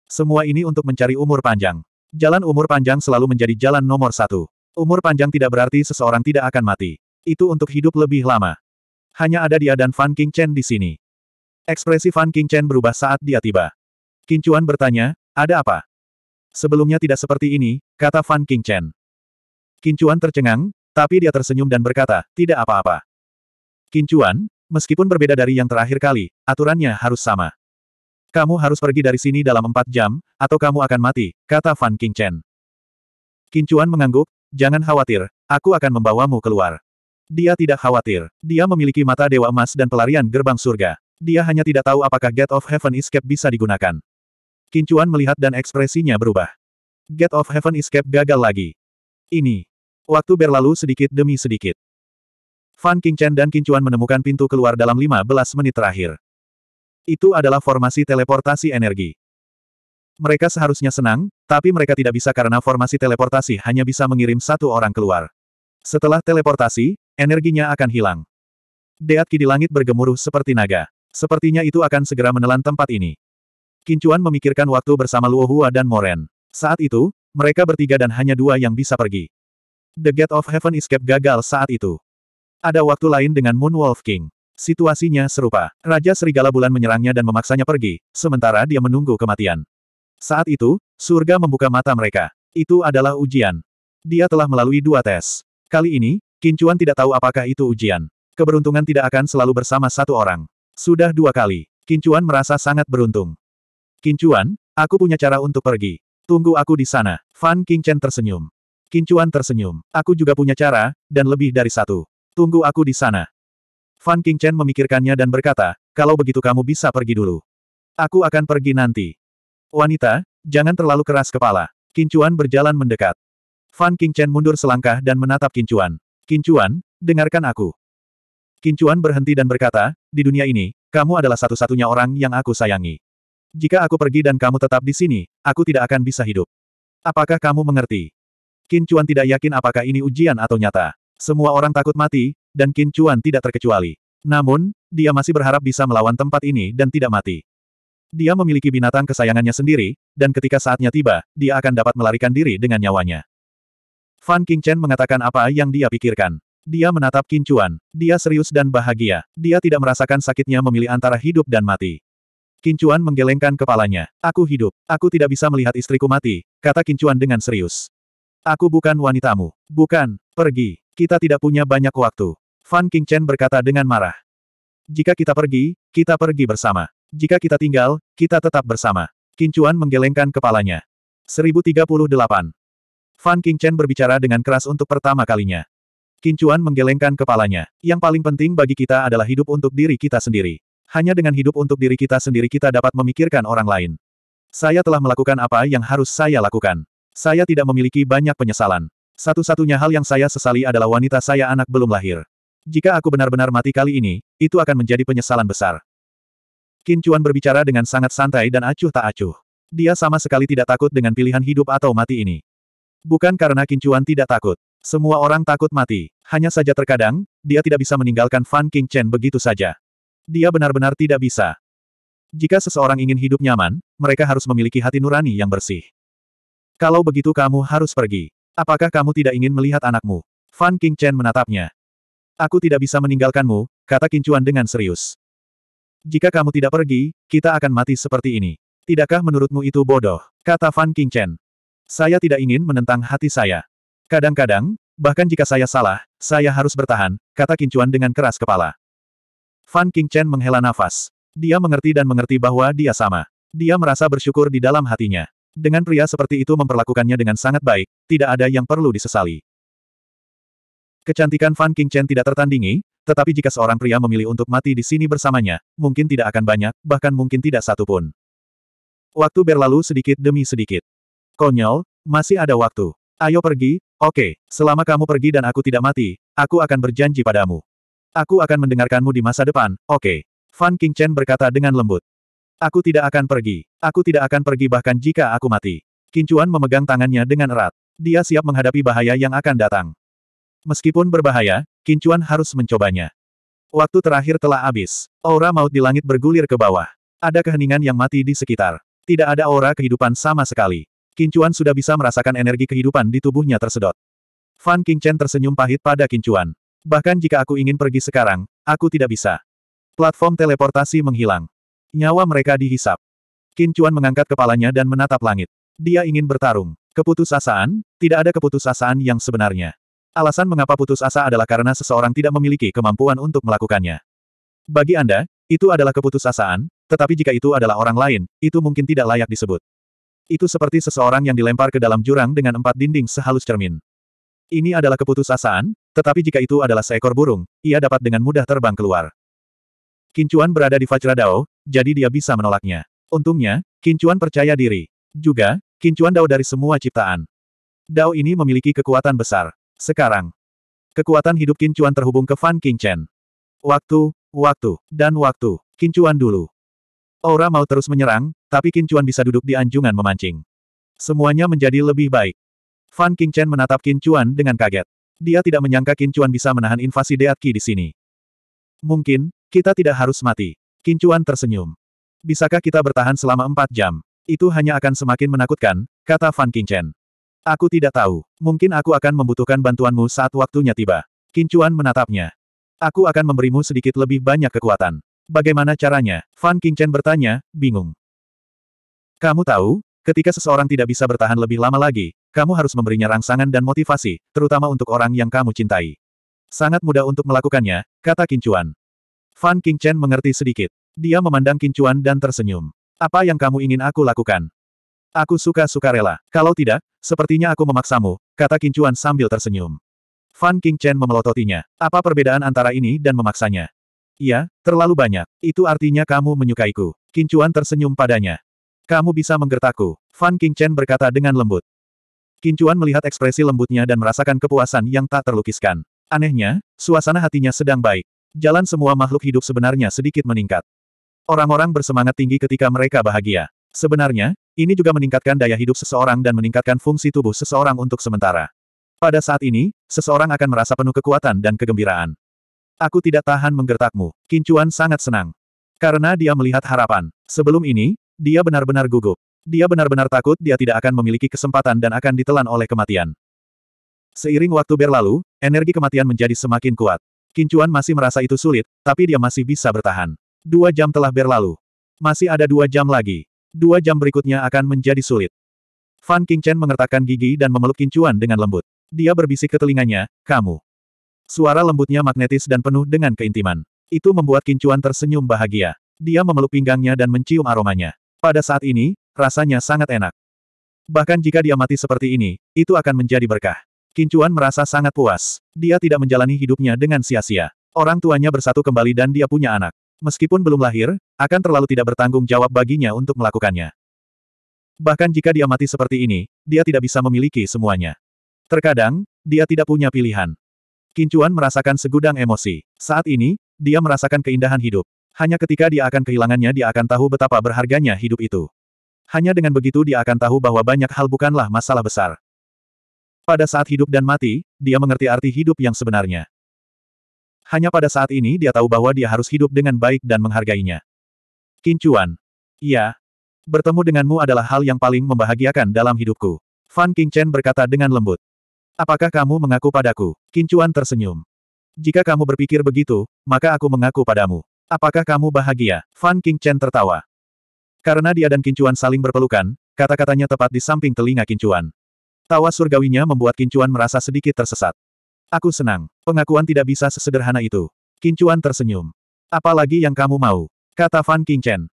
Semua ini untuk mencari umur panjang. Jalan umur panjang selalu menjadi jalan nomor satu. Umur panjang tidak berarti seseorang tidak akan mati. Itu untuk hidup lebih lama. Hanya ada dia dan Fan King Chen di sini. Ekspresi Fan King Chen berubah saat dia tiba. Kincuan bertanya, ada apa? Sebelumnya tidak seperti ini, kata Fan King Chen. Kincuan tercengang, tapi dia tersenyum dan berkata, tidak apa-apa. Kincuan, Meskipun berbeda dari yang terakhir kali, aturannya harus sama. Kamu harus pergi dari sini dalam empat jam, atau kamu akan mati, kata Fan Qingchen. Kincuan mengangguk, jangan khawatir, aku akan membawamu keluar. Dia tidak khawatir. Dia memiliki mata dewa emas dan pelarian gerbang surga. Dia hanya tidak tahu apakah Gate of Heaven Escape bisa digunakan. Kincuan melihat dan ekspresinya berubah. Gate of Heaven Escape gagal lagi. Ini. Waktu berlalu sedikit demi sedikit. Fan Qingchen dan Qingchuan menemukan pintu keluar dalam 15 menit terakhir. Itu adalah formasi teleportasi energi. Mereka seharusnya senang, tapi mereka tidak bisa karena formasi teleportasi hanya bisa mengirim satu orang keluar. Setelah teleportasi, energinya akan hilang. Deatki di langit bergemuruh seperti naga. Sepertinya itu akan segera menelan tempat ini. Kincuan memikirkan waktu bersama Luo Hua dan Moren. Saat itu, mereka bertiga dan hanya dua yang bisa pergi. The Gate of Heaven Escape gagal saat itu. Ada waktu lain dengan Moon Wolf King. Situasinya serupa. Raja Serigala Bulan menyerangnya dan memaksanya pergi, sementara dia menunggu kematian. Saat itu, surga membuka mata mereka. Itu adalah ujian. Dia telah melalui dua tes. Kali ini, Kincuan tidak tahu apakah itu ujian. Keberuntungan tidak akan selalu bersama satu orang. Sudah dua kali, Kincuan merasa sangat beruntung. Kincuan, aku punya cara untuk pergi. Tunggu aku di sana. Fan Kingchen tersenyum. Kincuan tersenyum. Aku juga punya cara, dan lebih dari satu. Tunggu aku di sana. Fan Chen memikirkannya dan berkata, kalau begitu kamu bisa pergi dulu. Aku akan pergi nanti. Wanita, jangan terlalu keras kepala. Kincuan berjalan mendekat. Fan Chen mundur selangkah dan menatap Kincuan. Kincuan, dengarkan aku. Kincuan berhenti dan berkata, di dunia ini, kamu adalah satu-satunya orang yang aku sayangi. Jika aku pergi dan kamu tetap di sini, aku tidak akan bisa hidup. Apakah kamu mengerti? Kincuan tidak yakin apakah ini ujian atau nyata. Semua orang takut mati, dan Qin Chuan tidak terkecuali. Namun, dia masih berharap bisa melawan tempat ini dan tidak mati. Dia memiliki binatang kesayangannya sendiri, dan ketika saatnya tiba, dia akan dapat melarikan diri dengan nyawanya. Fan Qingchen mengatakan apa yang dia pikirkan. Dia menatap Qin Chuan. Dia serius dan bahagia. Dia tidak merasakan sakitnya memilih antara hidup dan mati. Qin Chuan menggelengkan kepalanya. Aku hidup. Aku tidak bisa melihat istriku mati, kata Qin Chuan dengan serius. Aku bukan wanitamu. Bukan. Pergi. Kita tidak punya banyak waktu. Fan King Chen berkata dengan marah. Jika kita pergi, kita pergi bersama. Jika kita tinggal, kita tetap bersama. Kincuan menggelengkan kepalanya. 1038. Fan King Chen berbicara dengan keras untuk pertama kalinya. Kincuan menggelengkan kepalanya. Yang paling penting bagi kita adalah hidup untuk diri kita sendiri. Hanya dengan hidup untuk diri kita sendiri kita dapat memikirkan orang lain. Saya telah melakukan apa yang harus saya lakukan. Saya tidak memiliki banyak penyesalan. Satu-satunya hal yang saya sesali adalah wanita saya anak belum lahir. Jika aku benar-benar mati kali ini, itu akan menjadi penyesalan besar. Qin Chuan berbicara dengan sangat santai dan acuh tak acuh. Dia sama sekali tidak takut dengan pilihan hidup atau mati ini. Bukan karena Qin Chuan tidak takut. Semua orang takut mati. Hanya saja terkadang, dia tidak bisa meninggalkan Fan King Chen begitu saja. Dia benar-benar tidak bisa. Jika seseorang ingin hidup nyaman, mereka harus memiliki hati nurani yang bersih. Kalau begitu kamu harus pergi. Apakah kamu tidak ingin melihat anakmu? Fan King Chen menatapnya. Aku tidak bisa meninggalkanmu, kata Kincuan dengan serius. Jika kamu tidak pergi, kita akan mati seperti ini. Tidakkah menurutmu itu bodoh? Kata Fan King Chen. Saya tidak ingin menentang hati saya. Kadang-kadang, bahkan jika saya salah, saya harus bertahan, kata Kincuan dengan keras kepala. Fan King Chen menghela nafas. Dia mengerti dan mengerti bahwa dia sama. Dia merasa bersyukur di dalam hatinya. Dengan pria seperti itu memperlakukannya dengan sangat baik, tidak ada yang perlu disesali. Kecantikan Fan King Chen tidak tertandingi, tetapi jika seorang pria memilih untuk mati di sini bersamanya, mungkin tidak akan banyak, bahkan mungkin tidak satu pun. Waktu berlalu sedikit demi sedikit. Konyol, masih ada waktu. Ayo pergi, oke, selama kamu pergi dan aku tidak mati, aku akan berjanji padamu. Aku akan mendengarkanmu di masa depan, oke. Fan King Chen berkata dengan lembut. Aku tidak akan pergi. Aku tidak akan pergi bahkan jika aku mati. Kincuan memegang tangannya dengan erat. Dia siap menghadapi bahaya yang akan datang. Meskipun berbahaya, Kincuan harus mencobanya. Waktu terakhir telah habis. Aura maut di langit bergulir ke bawah. Ada keheningan yang mati di sekitar. Tidak ada aura kehidupan sama sekali. Kincuan sudah bisa merasakan energi kehidupan di tubuhnya tersedot. Fan Qingchen tersenyum pahit pada Kincuan. Bahkan jika aku ingin pergi sekarang, aku tidak bisa. Platform teleportasi menghilang. Nyawa mereka dihisap. Qin Chuan mengangkat kepalanya dan menatap langit. Dia ingin bertarung. Keputusasaan? Tidak ada keputusasaan yang sebenarnya. Alasan mengapa putus asa adalah karena seseorang tidak memiliki kemampuan untuk melakukannya. Bagi Anda, itu adalah keputusasaan, tetapi jika itu adalah orang lain, itu mungkin tidak layak disebut. Itu seperti seseorang yang dilempar ke dalam jurang dengan empat dinding sehalus cermin. Ini adalah keputusasaan, tetapi jika itu adalah seekor burung, ia dapat dengan mudah terbang keluar. Kincuan berada di Fajradao jadi dia bisa menolaknya. Untungnya, Kincuan percaya diri. Juga, Kincuan Dao dari semua ciptaan. Dao ini memiliki kekuatan besar. Sekarang, kekuatan hidup Kincuan terhubung ke Fan Chen. Waktu, waktu, dan waktu. Kincuan dulu. Aura mau terus menyerang, tapi Kincuan bisa duduk di anjungan memancing. Semuanya menjadi lebih baik. Fan Chen menatap Kincuan dengan kaget. Dia tidak menyangka Kincuan bisa menahan invasi Deat di sini. Mungkin, kita tidak harus mati. Kincuan tersenyum. Bisakah kita bertahan selama empat jam? Itu hanya akan semakin menakutkan, kata Fan Kinchen. Aku tidak tahu. Mungkin aku akan membutuhkan bantuanmu saat waktunya tiba. Kincuan menatapnya. Aku akan memberimu sedikit lebih banyak kekuatan. Bagaimana caranya? Fan Qingchen bertanya, bingung. Kamu tahu, ketika seseorang tidak bisa bertahan lebih lama lagi, kamu harus memberinya rangsangan dan motivasi, terutama untuk orang yang kamu cintai. Sangat mudah untuk melakukannya, kata Kincuan. Fan King Chen mengerti sedikit. Dia memandang Kincuan dan tersenyum. Apa yang kamu ingin aku lakukan? Aku suka-suka rela. Kalau tidak, sepertinya aku memaksamu, kata Kincuan sambil tersenyum. Fan King Chen memelototinya. Apa perbedaan antara ini dan memaksanya? Iya, terlalu banyak. Itu artinya kamu menyukaiku. Kincuan tersenyum padanya. Kamu bisa menggertakku. Fan King Chen berkata dengan lembut. Kincuan melihat ekspresi lembutnya dan merasakan kepuasan yang tak terlukiskan. Anehnya, suasana hatinya sedang baik. Jalan semua makhluk hidup sebenarnya sedikit meningkat. Orang-orang bersemangat tinggi ketika mereka bahagia. Sebenarnya, ini juga meningkatkan daya hidup seseorang dan meningkatkan fungsi tubuh seseorang untuk sementara. Pada saat ini, seseorang akan merasa penuh kekuatan dan kegembiraan. Aku tidak tahan menggertakmu. Kincuan sangat senang. Karena dia melihat harapan. Sebelum ini, dia benar-benar gugup. Dia benar-benar takut dia tidak akan memiliki kesempatan dan akan ditelan oleh kematian. Seiring waktu berlalu, energi kematian menjadi semakin kuat. Kincuan masih merasa itu sulit, tapi dia masih bisa bertahan. Dua jam telah berlalu. Masih ada dua jam lagi. Dua jam berikutnya akan menjadi sulit. Fan Qingchen mengertakkan gigi dan memeluk Kincuan dengan lembut. Dia berbisik ke telinganya, kamu. Suara lembutnya magnetis dan penuh dengan keintiman. Itu membuat Kincuan tersenyum bahagia. Dia memeluk pinggangnya dan mencium aromanya. Pada saat ini, rasanya sangat enak. Bahkan jika dia mati seperti ini, itu akan menjadi berkah. Kincuan merasa sangat puas. Dia tidak menjalani hidupnya dengan sia-sia. Orang tuanya bersatu kembali dan dia punya anak. Meskipun belum lahir, akan terlalu tidak bertanggung jawab baginya untuk melakukannya. Bahkan jika dia mati seperti ini, dia tidak bisa memiliki semuanya. Terkadang, dia tidak punya pilihan. Kincuan merasakan segudang emosi. Saat ini, dia merasakan keindahan hidup. Hanya ketika dia akan kehilangannya dia akan tahu betapa berharganya hidup itu. Hanya dengan begitu dia akan tahu bahwa banyak hal bukanlah masalah besar. Pada saat hidup dan mati, dia mengerti arti hidup yang sebenarnya. Hanya pada saat ini dia tahu bahwa dia harus hidup dengan baik dan menghargainya. Kincuan. Iya. Bertemu denganmu adalah hal yang paling membahagiakan dalam hidupku. Fan Qingchen berkata dengan lembut. Apakah kamu mengaku padaku? Kincuan tersenyum. Jika kamu berpikir begitu, maka aku mengaku padamu. Apakah kamu bahagia? Fan Qingchen tertawa. Karena dia dan Kincuan saling berpelukan, kata-katanya tepat di samping telinga Kincuan. Tawa surgawinya membuat Kincuan merasa sedikit tersesat. Aku senang. Pengakuan tidak bisa sesederhana itu. Kincuan tersenyum. Apalagi yang kamu mau? Kata Fan Qingchen.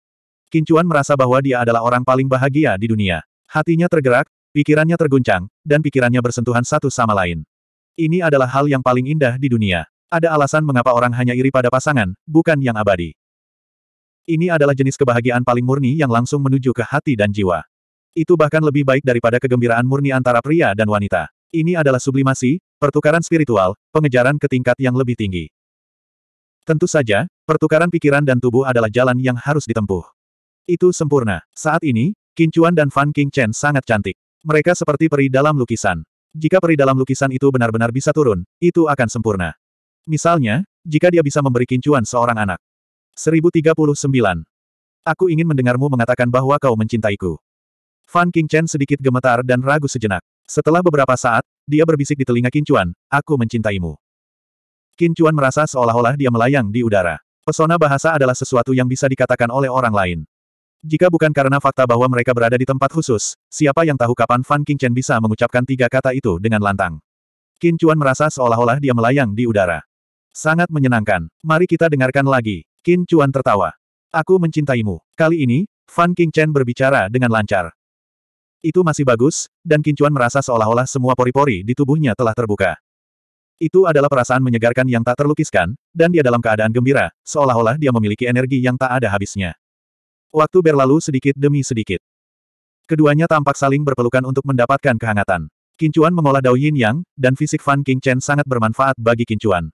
Kincuan merasa bahwa dia adalah orang paling bahagia di dunia. Hatinya tergerak, pikirannya terguncang, dan pikirannya bersentuhan satu sama lain. Ini adalah hal yang paling indah di dunia. Ada alasan mengapa orang hanya iri pada pasangan, bukan yang abadi. Ini adalah jenis kebahagiaan paling murni yang langsung menuju ke hati dan jiwa. Itu bahkan lebih baik daripada kegembiraan murni antara pria dan wanita. Ini adalah sublimasi, pertukaran spiritual, pengejaran ke tingkat yang lebih tinggi. Tentu saja, pertukaran pikiran dan tubuh adalah jalan yang harus ditempuh. Itu sempurna. Saat ini, Kincuan dan Fan King Chen sangat cantik. Mereka seperti peri dalam lukisan. Jika peri dalam lukisan itu benar-benar bisa turun, itu akan sempurna. Misalnya, jika dia bisa memberi kincuan seorang anak. 1039. Aku ingin mendengarmu mengatakan bahwa kau mencintaiku. Fan King Chen sedikit gemetar dan ragu sejenak. Setelah beberapa saat, dia berbisik di telinga Kincuan, aku mencintaimu. Kincuan merasa seolah-olah dia melayang di udara. Pesona bahasa adalah sesuatu yang bisa dikatakan oleh orang lain. Jika bukan karena fakta bahwa mereka berada di tempat khusus, siapa yang tahu kapan Fan King Chen bisa mengucapkan tiga kata itu dengan lantang. Kincuan merasa seolah-olah dia melayang di udara. Sangat menyenangkan. Mari kita dengarkan lagi. Kincuan tertawa. Aku mencintaimu. Kali ini, Fan King Chen berbicara dengan lancar. Itu masih bagus, dan Kincuan merasa seolah-olah semua pori-pori di tubuhnya telah terbuka. Itu adalah perasaan menyegarkan yang tak terlukiskan, dan dia dalam keadaan gembira, seolah-olah dia memiliki energi yang tak ada habisnya. Waktu berlalu sedikit demi sedikit. Keduanya tampak saling berpelukan untuk mendapatkan kehangatan. Kincuan mengolah Dao Yin Yang, dan fisik Fan King Chen sangat bermanfaat bagi Kincuan.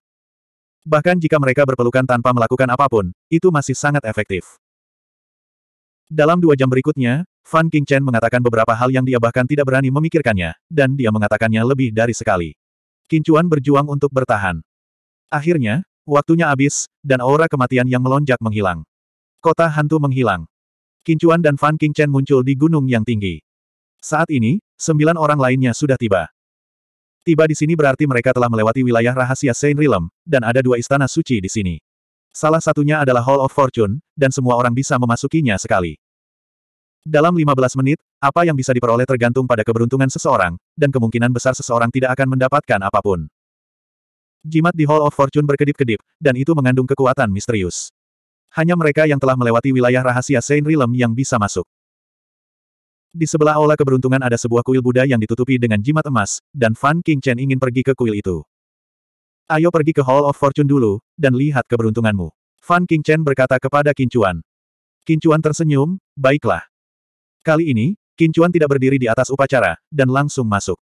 Bahkan jika mereka berpelukan tanpa melakukan apapun, itu masih sangat efektif. Dalam dua jam berikutnya, Fan King Chen mengatakan beberapa hal yang dia bahkan tidak berani memikirkannya, dan dia mengatakannya lebih dari sekali. Kincuan berjuang untuk bertahan. Akhirnya, waktunya habis, dan aura kematian yang melonjak menghilang. Kota hantu menghilang. Kincuan dan Fan King Chen muncul di gunung yang tinggi. Saat ini, sembilan orang lainnya sudah tiba. Tiba di sini berarti mereka telah melewati wilayah rahasia Saint Realm, dan ada dua istana suci di sini. Salah satunya adalah Hall of Fortune, dan semua orang bisa memasukinya sekali. Dalam 15 menit, apa yang bisa diperoleh tergantung pada keberuntungan seseorang, dan kemungkinan besar seseorang tidak akan mendapatkan apapun. Jimat di Hall of Fortune berkedip-kedip, dan itu mengandung kekuatan misterius. Hanya mereka yang telah melewati wilayah rahasia Saint Realm yang bisa masuk. Di sebelah aula keberuntungan ada sebuah kuil Buddha yang ditutupi dengan jimat emas, dan Fan King Chen ingin pergi ke kuil itu. Ayo pergi ke Hall of Fortune dulu, dan lihat keberuntunganmu. Fan King Chen berkata kepada Kincuan. Kincuan tersenyum, baiklah. Kali ini, Kincuan tidak berdiri di atas upacara, dan langsung masuk.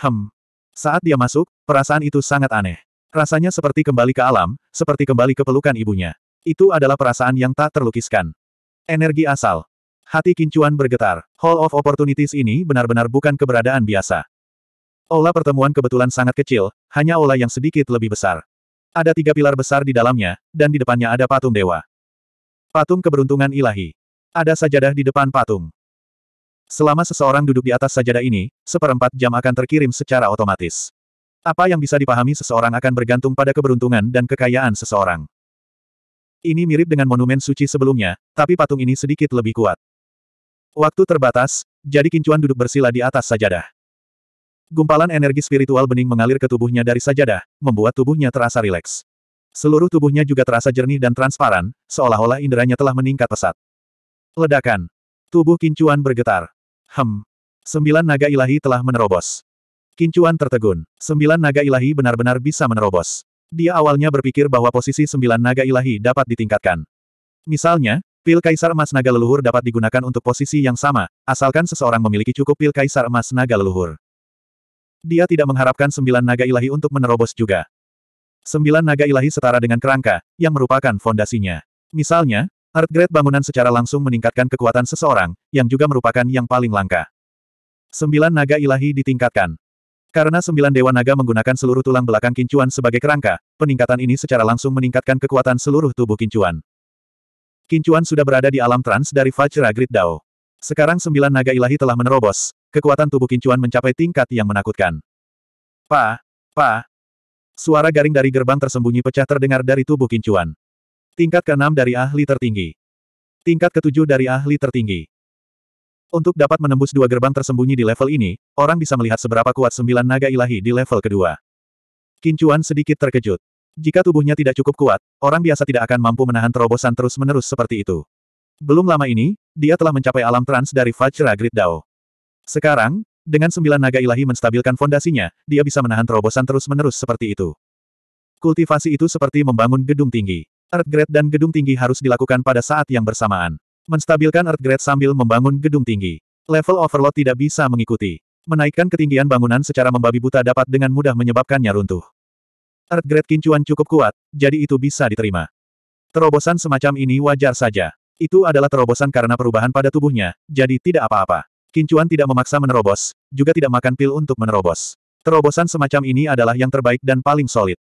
Hmm. Saat dia masuk, perasaan itu sangat aneh. Rasanya seperti kembali ke alam, seperti kembali ke pelukan ibunya. Itu adalah perasaan yang tak terlukiskan. Energi asal. Hati Kincuan bergetar. Hall of Opportunities ini benar-benar bukan keberadaan biasa. Olah pertemuan kebetulan sangat kecil, hanya ola yang sedikit lebih besar. Ada tiga pilar besar di dalamnya, dan di depannya ada patung dewa. Patung keberuntungan ilahi. Ada sajadah di depan patung. Selama seseorang duduk di atas sajadah ini, seperempat jam akan terkirim secara otomatis. Apa yang bisa dipahami seseorang akan bergantung pada keberuntungan dan kekayaan seseorang. Ini mirip dengan monumen suci sebelumnya, tapi patung ini sedikit lebih kuat. Waktu terbatas, jadi kincuan duduk bersila di atas sajadah. Gumpalan energi spiritual bening mengalir ke tubuhnya dari sajadah, membuat tubuhnya terasa rileks. Seluruh tubuhnya juga terasa jernih dan transparan, seolah-olah inderanya telah meningkat pesat. Ledakan. Tubuh Kincuan bergetar. Hem. Sembilan naga ilahi telah menerobos. Kincuan tertegun. Sembilan naga ilahi benar-benar bisa menerobos. Dia awalnya berpikir bahwa posisi sembilan naga ilahi dapat ditingkatkan. Misalnya, pil kaisar emas naga leluhur dapat digunakan untuk posisi yang sama, asalkan seseorang memiliki cukup pil kaisar emas naga leluhur. Dia tidak mengharapkan sembilan naga ilahi untuk menerobos juga. Sembilan naga ilahi setara dengan kerangka, yang merupakan fondasinya. Misalnya, Heart grade bangunan secara langsung meningkatkan kekuatan seseorang, yang juga merupakan yang paling langka. Sembilan naga ilahi ditingkatkan. Karena sembilan dewa naga menggunakan seluruh tulang belakang kincuan sebagai kerangka, peningkatan ini secara langsung meningkatkan kekuatan seluruh tubuh kincuan. Kincuan sudah berada di alam trans dari Vajra Grid Dao. Sekarang sembilan naga ilahi telah menerobos, kekuatan tubuh kincuan mencapai tingkat yang menakutkan. Pa, pa. Suara garing dari gerbang tersembunyi pecah terdengar dari tubuh kincuan. Tingkat ke-6 dari ahli tertinggi. Tingkat ke-7 dari ahli tertinggi. Untuk dapat menembus dua gerbang tersembunyi di level ini, orang bisa melihat seberapa kuat sembilan naga ilahi di level kedua. Kincuan sedikit terkejut. Jika tubuhnya tidak cukup kuat, orang biasa tidak akan mampu menahan terobosan terus-menerus seperti itu. Belum lama ini, dia telah mencapai alam trans dari Vajra Grid Dao. Sekarang, dengan sembilan naga ilahi menstabilkan fondasinya, dia bisa menahan terobosan terus-menerus seperti itu. Kultivasi itu seperti membangun gedung tinggi. Earth Grade dan gedung tinggi harus dilakukan pada saat yang bersamaan. Menstabilkan Earth Grade sambil membangun gedung tinggi. Level overload tidak bisa mengikuti. Menaikkan ketinggian bangunan secara membabi buta dapat dengan mudah menyebabkannya runtuh. Earth Grade kincuan cukup kuat, jadi itu bisa diterima. Terobosan semacam ini wajar saja. Itu adalah terobosan karena perubahan pada tubuhnya, jadi tidak apa-apa. Kincuan tidak memaksa menerobos, juga tidak makan pil untuk menerobos. Terobosan semacam ini adalah yang terbaik dan paling solid.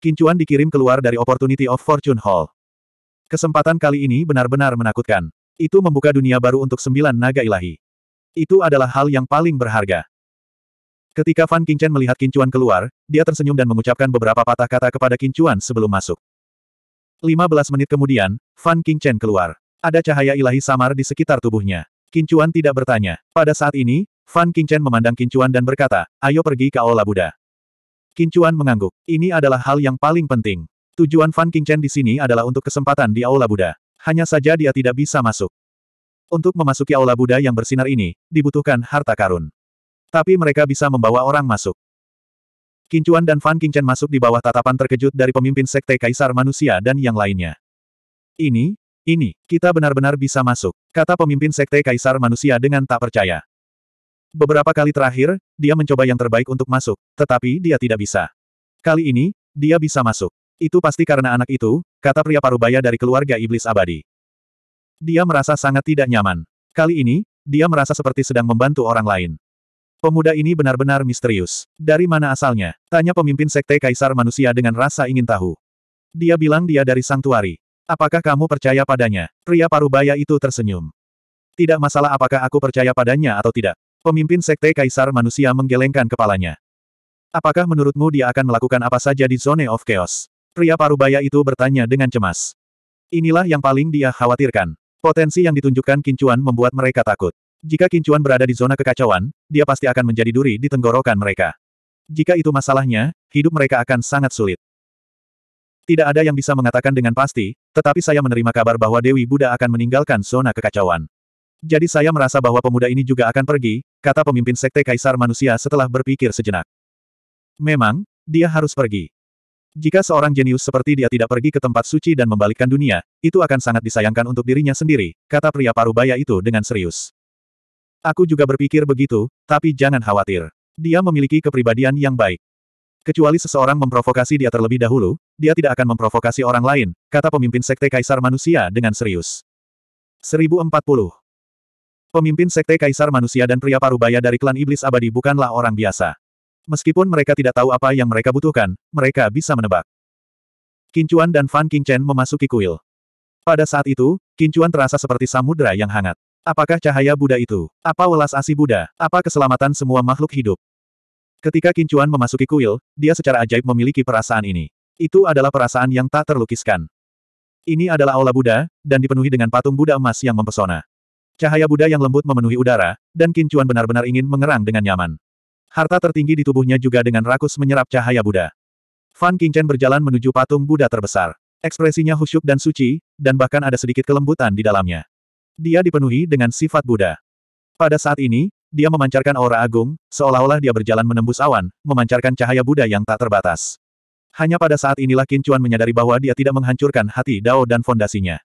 Kincuan dikirim keluar dari Opportunity of Fortune Hall. Kesempatan kali ini benar-benar menakutkan. Itu membuka dunia baru untuk sembilan naga ilahi. Itu adalah hal yang paling berharga. Ketika Fan Qingchen melihat Kincuan keluar, dia tersenyum dan mengucapkan beberapa patah kata kepada Kincuan sebelum masuk. 15 menit kemudian, Fan Qingchen keluar. Ada cahaya ilahi samar di sekitar tubuhnya. Kincuan tidak bertanya. Pada saat ini, Fan Qingchen memandang Kincuan dan berkata, ayo pergi ke Aula Buddha. Kincuan mengangguk. Ini adalah hal yang paling penting. Tujuan Fan Qingchen di sini adalah untuk kesempatan di Aula Buddha. Hanya saja dia tidak bisa masuk. Untuk memasuki Aula Buddha yang bersinar ini, dibutuhkan harta karun. Tapi mereka bisa membawa orang masuk. Kincuan dan Fan Qingchen masuk di bawah tatapan terkejut dari pemimpin Sekte Kaisar Manusia dan yang lainnya. Ini, ini, kita benar-benar bisa masuk, kata pemimpin Sekte Kaisar Manusia dengan tak percaya. Beberapa kali terakhir, dia mencoba yang terbaik untuk masuk, tetapi dia tidak bisa. Kali ini, dia bisa masuk. Itu pasti karena anak itu, kata pria parubaya dari keluarga iblis abadi. Dia merasa sangat tidak nyaman. Kali ini, dia merasa seperti sedang membantu orang lain. Pemuda ini benar-benar misterius. Dari mana asalnya? Tanya pemimpin sekte Kaisar Manusia dengan rasa ingin tahu. Dia bilang dia dari Sangtuari. Apakah kamu percaya padanya? Pria parubaya itu tersenyum. Tidak masalah apakah aku percaya padanya atau tidak. Pemimpin Sekte Kaisar Manusia menggelengkan kepalanya. Apakah menurutmu dia akan melakukan apa saja di Zone of Chaos? Pria parubaya itu bertanya dengan cemas. Inilah yang paling dia khawatirkan. Potensi yang ditunjukkan Kincuan membuat mereka takut. Jika Kincuan berada di zona kekacauan, dia pasti akan menjadi duri di tenggorokan mereka. Jika itu masalahnya, hidup mereka akan sangat sulit. Tidak ada yang bisa mengatakan dengan pasti, tetapi saya menerima kabar bahwa Dewi Buddha akan meninggalkan zona kekacauan. Jadi saya merasa bahwa pemuda ini juga akan pergi, kata pemimpin sekte Kaisar Manusia setelah berpikir sejenak. Memang, dia harus pergi. Jika seorang jenius seperti dia tidak pergi ke tempat suci dan membalikkan dunia, itu akan sangat disayangkan untuk dirinya sendiri, kata pria parubaya itu dengan serius. Aku juga berpikir begitu, tapi jangan khawatir. Dia memiliki kepribadian yang baik. Kecuali seseorang memprovokasi dia terlebih dahulu, dia tidak akan memprovokasi orang lain, kata pemimpin sekte Kaisar Manusia dengan serius. 1040 Pemimpin Sekte Kaisar Manusia dan pria parubaya dari klan Iblis Abadi bukanlah orang biasa. Meskipun mereka tidak tahu apa yang mereka butuhkan, mereka bisa menebak. Kincuan dan Fan Kingchen memasuki kuil. Pada saat itu, Kincuan terasa seperti samudera yang hangat. Apakah cahaya Buddha itu? Apa welas asih Buddha? Apa keselamatan semua makhluk hidup? Ketika Kincuan memasuki kuil, dia secara ajaib memiliki perasaan ini. Itu adalah perasaan yang tak terlukiskan. Ini adalah aula Buddha, dan dipenuhi dengan patung Buddha emas yang mempesona. Cahaya Buddha yang lembut memenuhi udara, dan Kincuan benar-benar ingin mengerang dengan nyaman. Harta tertinggi di tubuhnya juga dengan rakus menyerap cahaya Buddha. Fan Qingchen berjalan menuju patung Buddha terbesar. Ekspresinya khusyuk dan suci, dan bahkan ada sedikit kelembutan di dalamnya. Dia dipenuhi dengan sifat Buddha. Pada saat ini, dia memancarkan aura agung, seolah-olah dia berjalan menembus awan, memancarkan cahaya Buddha yang tak terbatas. Hanya pada saat inilah Kincuan menyadari bahwa dia tidak menghancurkan hati Dao dan fondasinya.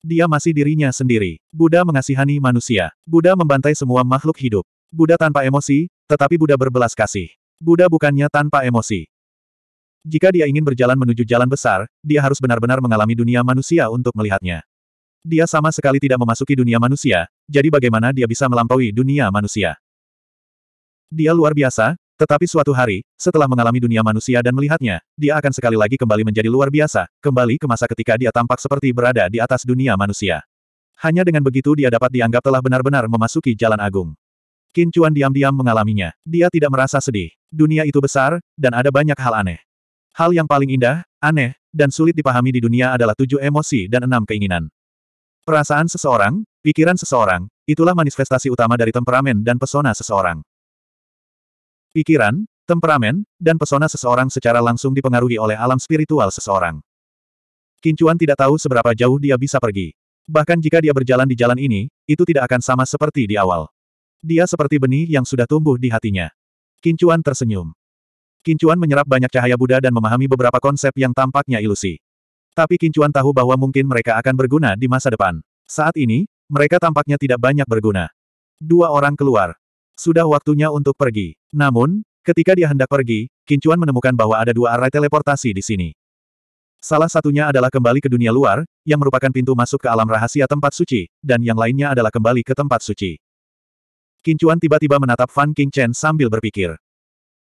Dia masih dirinya sendiri. Buddha mengasihani manusia. Buddha membantai semua makhluk hidup. Buddha tanpa emosi, tetapi Buddha berbelas kasih. Buddha bukannya tanpa emosi. Jika dia ingin berjalan menuju jalan besar, dia harus benar-benar mengalami dunia manusia untuk melihatnya. Dia sama sekali tidak memasuki dunia manusia, jadi bagaimana dia bisa melampaui dunia manusia? Dia luar biasa, tetapi suatu hari, setelah mengalami dunia manusia dan melihatnya, dia akan sekali lagi kembali menjadi luar biasa, kembali ke masa ketika dia tampak seperti berada di atas dunia manusia. Hanya dengan begitu dia dapat dianggap telah benar-benar memasuki jalan agung. Kincuan diam-diam mengalaminya. Dia tidak merasa sedih. Dunia itu besar, dan ada banyak hal aneh. Hal yang paling indah, aneh, dan sulit dipahami di dunia adalah tujuh emosi dan enam keinginan. Perasaan seseorang, pikiran seseorang, itulah manifestasi utama dari temperamen dan pesona seseorang. Pikiran, temperamen, dan pesona seseorang secara langsung dipengaruhi oleh alam spiritual seseorang. Kincuan tidak tahu seberapa jauh dia bisa pergi. Bahkan jika dia berjalan di jalan ini, itu tidak akan sama seperti di awal. Dia seperti benih yang sudah tumbuh di hatinya. Kincuan tersenyum. Kincuan menyerap banyak cahaya Buddha dan memahami beberapa konsep yang tampaknya ilusi. Tapi Kincuan tahu bahwa mungkin mereka akan berguna di masa depan. Saat ini, mereka tampaknya tidak banyak berguna. Dua orang keluar. Sudah waktunya untuk pergi. Namun, ketika dia hendak pergi, Kincuan menemukan bahwa ada dua arai teleportasi di sini. Salah satunya adalah kembali ke dunia luar, yang merupakan pintu masuk ke alam rahasia tempat suci, dan yang lainnya adalah kembali ke tempat suci. Kincuan tiba-tiba menatap Fan King Chen sambil berpikir.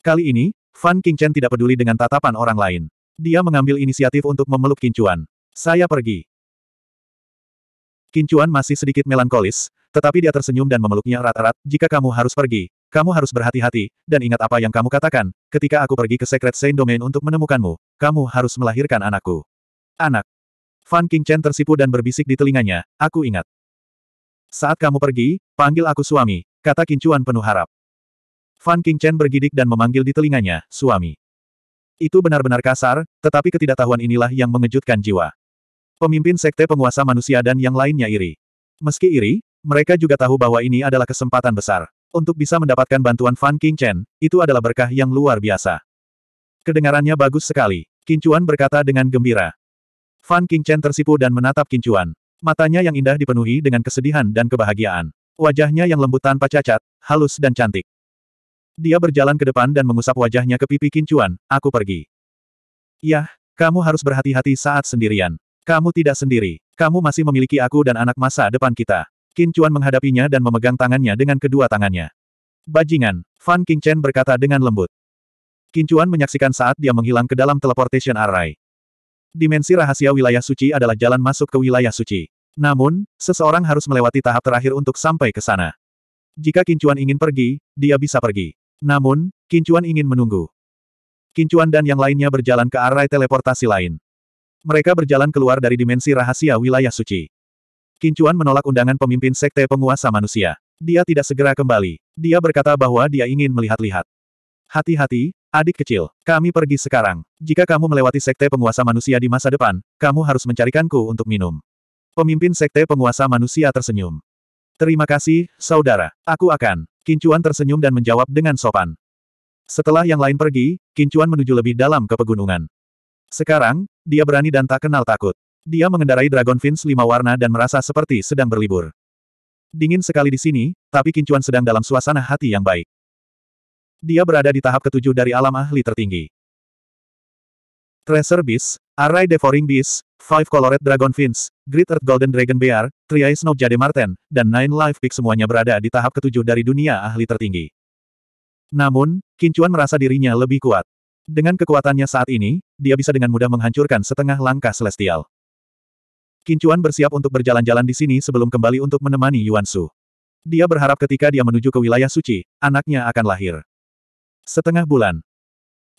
Kali ini, Fan King Chen tidak peduli dengan tatapan orang lain. Dia mengambil inisiatif untuk memeluk Kincuan. Saya pergi. Kincuan masih sedikit melankolis, tetapi dia tersenyum dan memeluknya erat-erat, jika kamu harus pergi, kamu harus berhati-hati, dan ingat apa yang kamu katakan, ketika aku pergi ke Secret Saint Domain untuk menemukanmu, kamu harus melahirkan anakku. Anak. Fan King Chen tersipu dan berbisik di telinganya, aku ingat. Saat kamu pergi, panggil aku suami, kata Kincuan penuh harap. Fan King Chen bergidik dan memanggil di telinganya, suami. Itu benar-benar kasar, tetapi ketidaktahuan inilah yang mengejutkan jiwa. Pemimpin sekte penguasa manusia dan yang lainnya iri. Meski iri, mereka juga tahu bahwa ini adalah kesempatan besar. Untuk bisa mendapatkan bantuan Fan King Chen, itu adalah berkah yang luar biasa. Kedengarannya bagus sekali. Kincuan berkata dengan gembira. Fan King Chen tersipu dan menatap Kincuan. Matanya yang indah dipenuhi dengan kesedihan dan kebahagiaan. Wajahnya yang lembut tanpa cacat, halus dan cantik. Dia berjalan ke depan dan mengusap wajahnya ke pipi Kincuan, aku pergi. Yah, kamu harus berhati-hati saat sendirian. Kamu tidak sendiri. Kamu masih memiliki aku dan anak masa depan kita. Qin Chuan menghadapinya dan memegang tangannya dengan kedua tangannya. Bajingan, Fan King Chen berkata dengan lembut. Qin Chuan menyaksikan saat dia menghilang ke dalam teleportation array. Dimensi rahasia wilayah suci adalah jalan masuk ke wilayah suci. Namun, seseorang harus melewati tahap terakhir untuk sampai ke sana. Jika Qin Chuan ingin pergi, dia bisa pergi. Namun, Qin Chuan ingin menunggu. Qin Chuan dan yang lainnya berjalan ke array teleportasi lain. Mereka berjalan keluar dari dimensi rahasia wilayah suci. Kincuan menolak undangan pemimpin sekte penguasa manusia. Dia tidak segera kembali. Dia berkata bahwa dia ingin melihat-lihat. Hati-hati, adik kecil. Kami pergi sekarang. Jika kamu melewati sekte penguasa manusia di masa depan, kamu harus mencarikanku untuk minum. Pemimpin sekte penguasa manusia tersenyum. Terima kasih, saudara. Aku akan. Kincuan tersenyum dan menjawab dengan sopan. Setelah yang lain pergi, Kincuan menuju lebih dalam ke pegunungan. Sekarang, dia berani dan tak kenal takut. Dia mengendarai Dragon Fins lima warna dan merasa seperti sedang berlibur. Dingin sekali di sini, tapi Kincuan sedang dalam suasana hati yang baik. Dia berada di tahap ketujuh dari alam ahli tertinggi. Treasure Beast, Array Devouring Beast, Five Colored Dragon Fins, Great Earth Golden Dragon Bear, Triai Snow Jade Marten, dan Nine Life Peak semuanya berada di tahap ketujuh dari dunia ahli tertinggi. Namun, Kincuan merasa dirinya lebih kuat. Dengan kekuatannya saat ini, dia bisa dengan mudah menghancurkan setengah langkah celestial. Kincuan bersiap untuk berjalan-jalan di sini sebelum kembali untuk menemani Yuan Su. Dia berharap ketika dia menuju ke wilayah suci, anaknya akan lahir. Setengah bulan.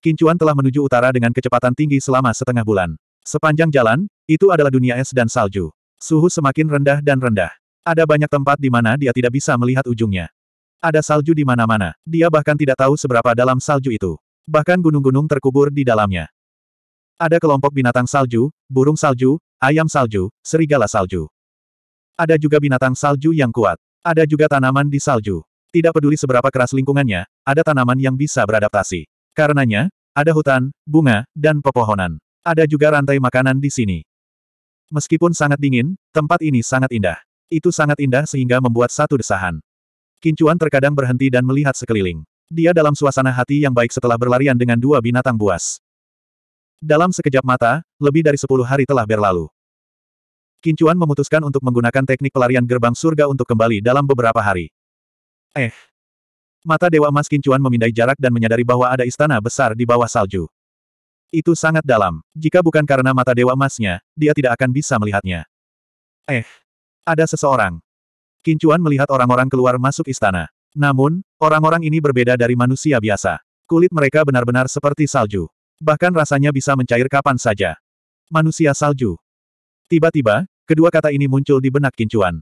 Kincuan telah menuju utara dengan kecepatan tinggi selama setengah bulan. Sepanjang jalan, itu adalah dunia es dan salju. Suhu semakin rendah dan rendah. Ada banyak tempat di mana dia tidak bisa melihat ujungnya. Ada salju di mana-mana. Dia bahkan tidak tahu seberapa dalam salju itu. Bahkan gunung-gunung terkubur di dalamnya. Ada kelompok binatang salju, burung salju, ayam salju, serigala salju. Ada juga binatang salju yang kuat. Ada juga tanaman di salju. Tidak peduli seberapa keras lingkungannya, ada tanaman yang bisa beradaptasi. Karenanya, ada hutan, bunga, dan pepohonan. Ada juga rantai makanan di sini. Meskipun sangat dingin, tempat ini sangat indah. Itu sangat indah sehingga membuat satu desahan. Kincuan terkadang berhenti dan melihat sekeliling. Dia dalam suasana hati yang baik setelah berlarian dengan dua binatang buas. Dalam sekejap mata, lebih dari sepuluh hari telah berlalu. Kincuan memutuskan untuk menggunakan teknik pelarian gerbang surga untuk kembali dalam beberapa hari. Eh. Mata Dewa Emas Kincuan memindai jarak dan menyadari bahwa ada istana besar di bawah salju. Itu sangat dalam. Jika bukan karena mata Dewa Emasnya, dia tidak akan bisa melihatnya. Eh. Ada seseorang. Kincuan melihat orang-orang keluar masuk istana. Namun, orang-orang ini berbeda dari manusia biasa. Kulit mereka benar-benar seperti salju. Bahkan rasanya bisa mencair kapan saja. Manusia salju. Tiba-tiba, kedua kata ini muncul di benak Kincuan.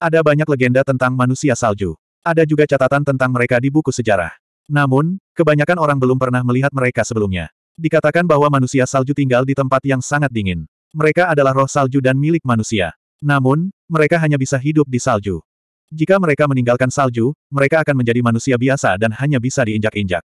Ada banyak legenda tentang manusia salju. Ada juga catatan tentang mereka di buku sejarah. Namun, kebanyakan orang belum pernah melihat mereka sebelumnya. Dikatakan bahwa manusia salju tinggal di tempat yang sangat dingin. Mereka adalah roh salju dan milik manusia. Namun, mereka hanya bisa hidup di salju. Jika mereka meninggalkan salju, mereka akan menjadi manusia biasa dan hanya bisa diinjak-injak.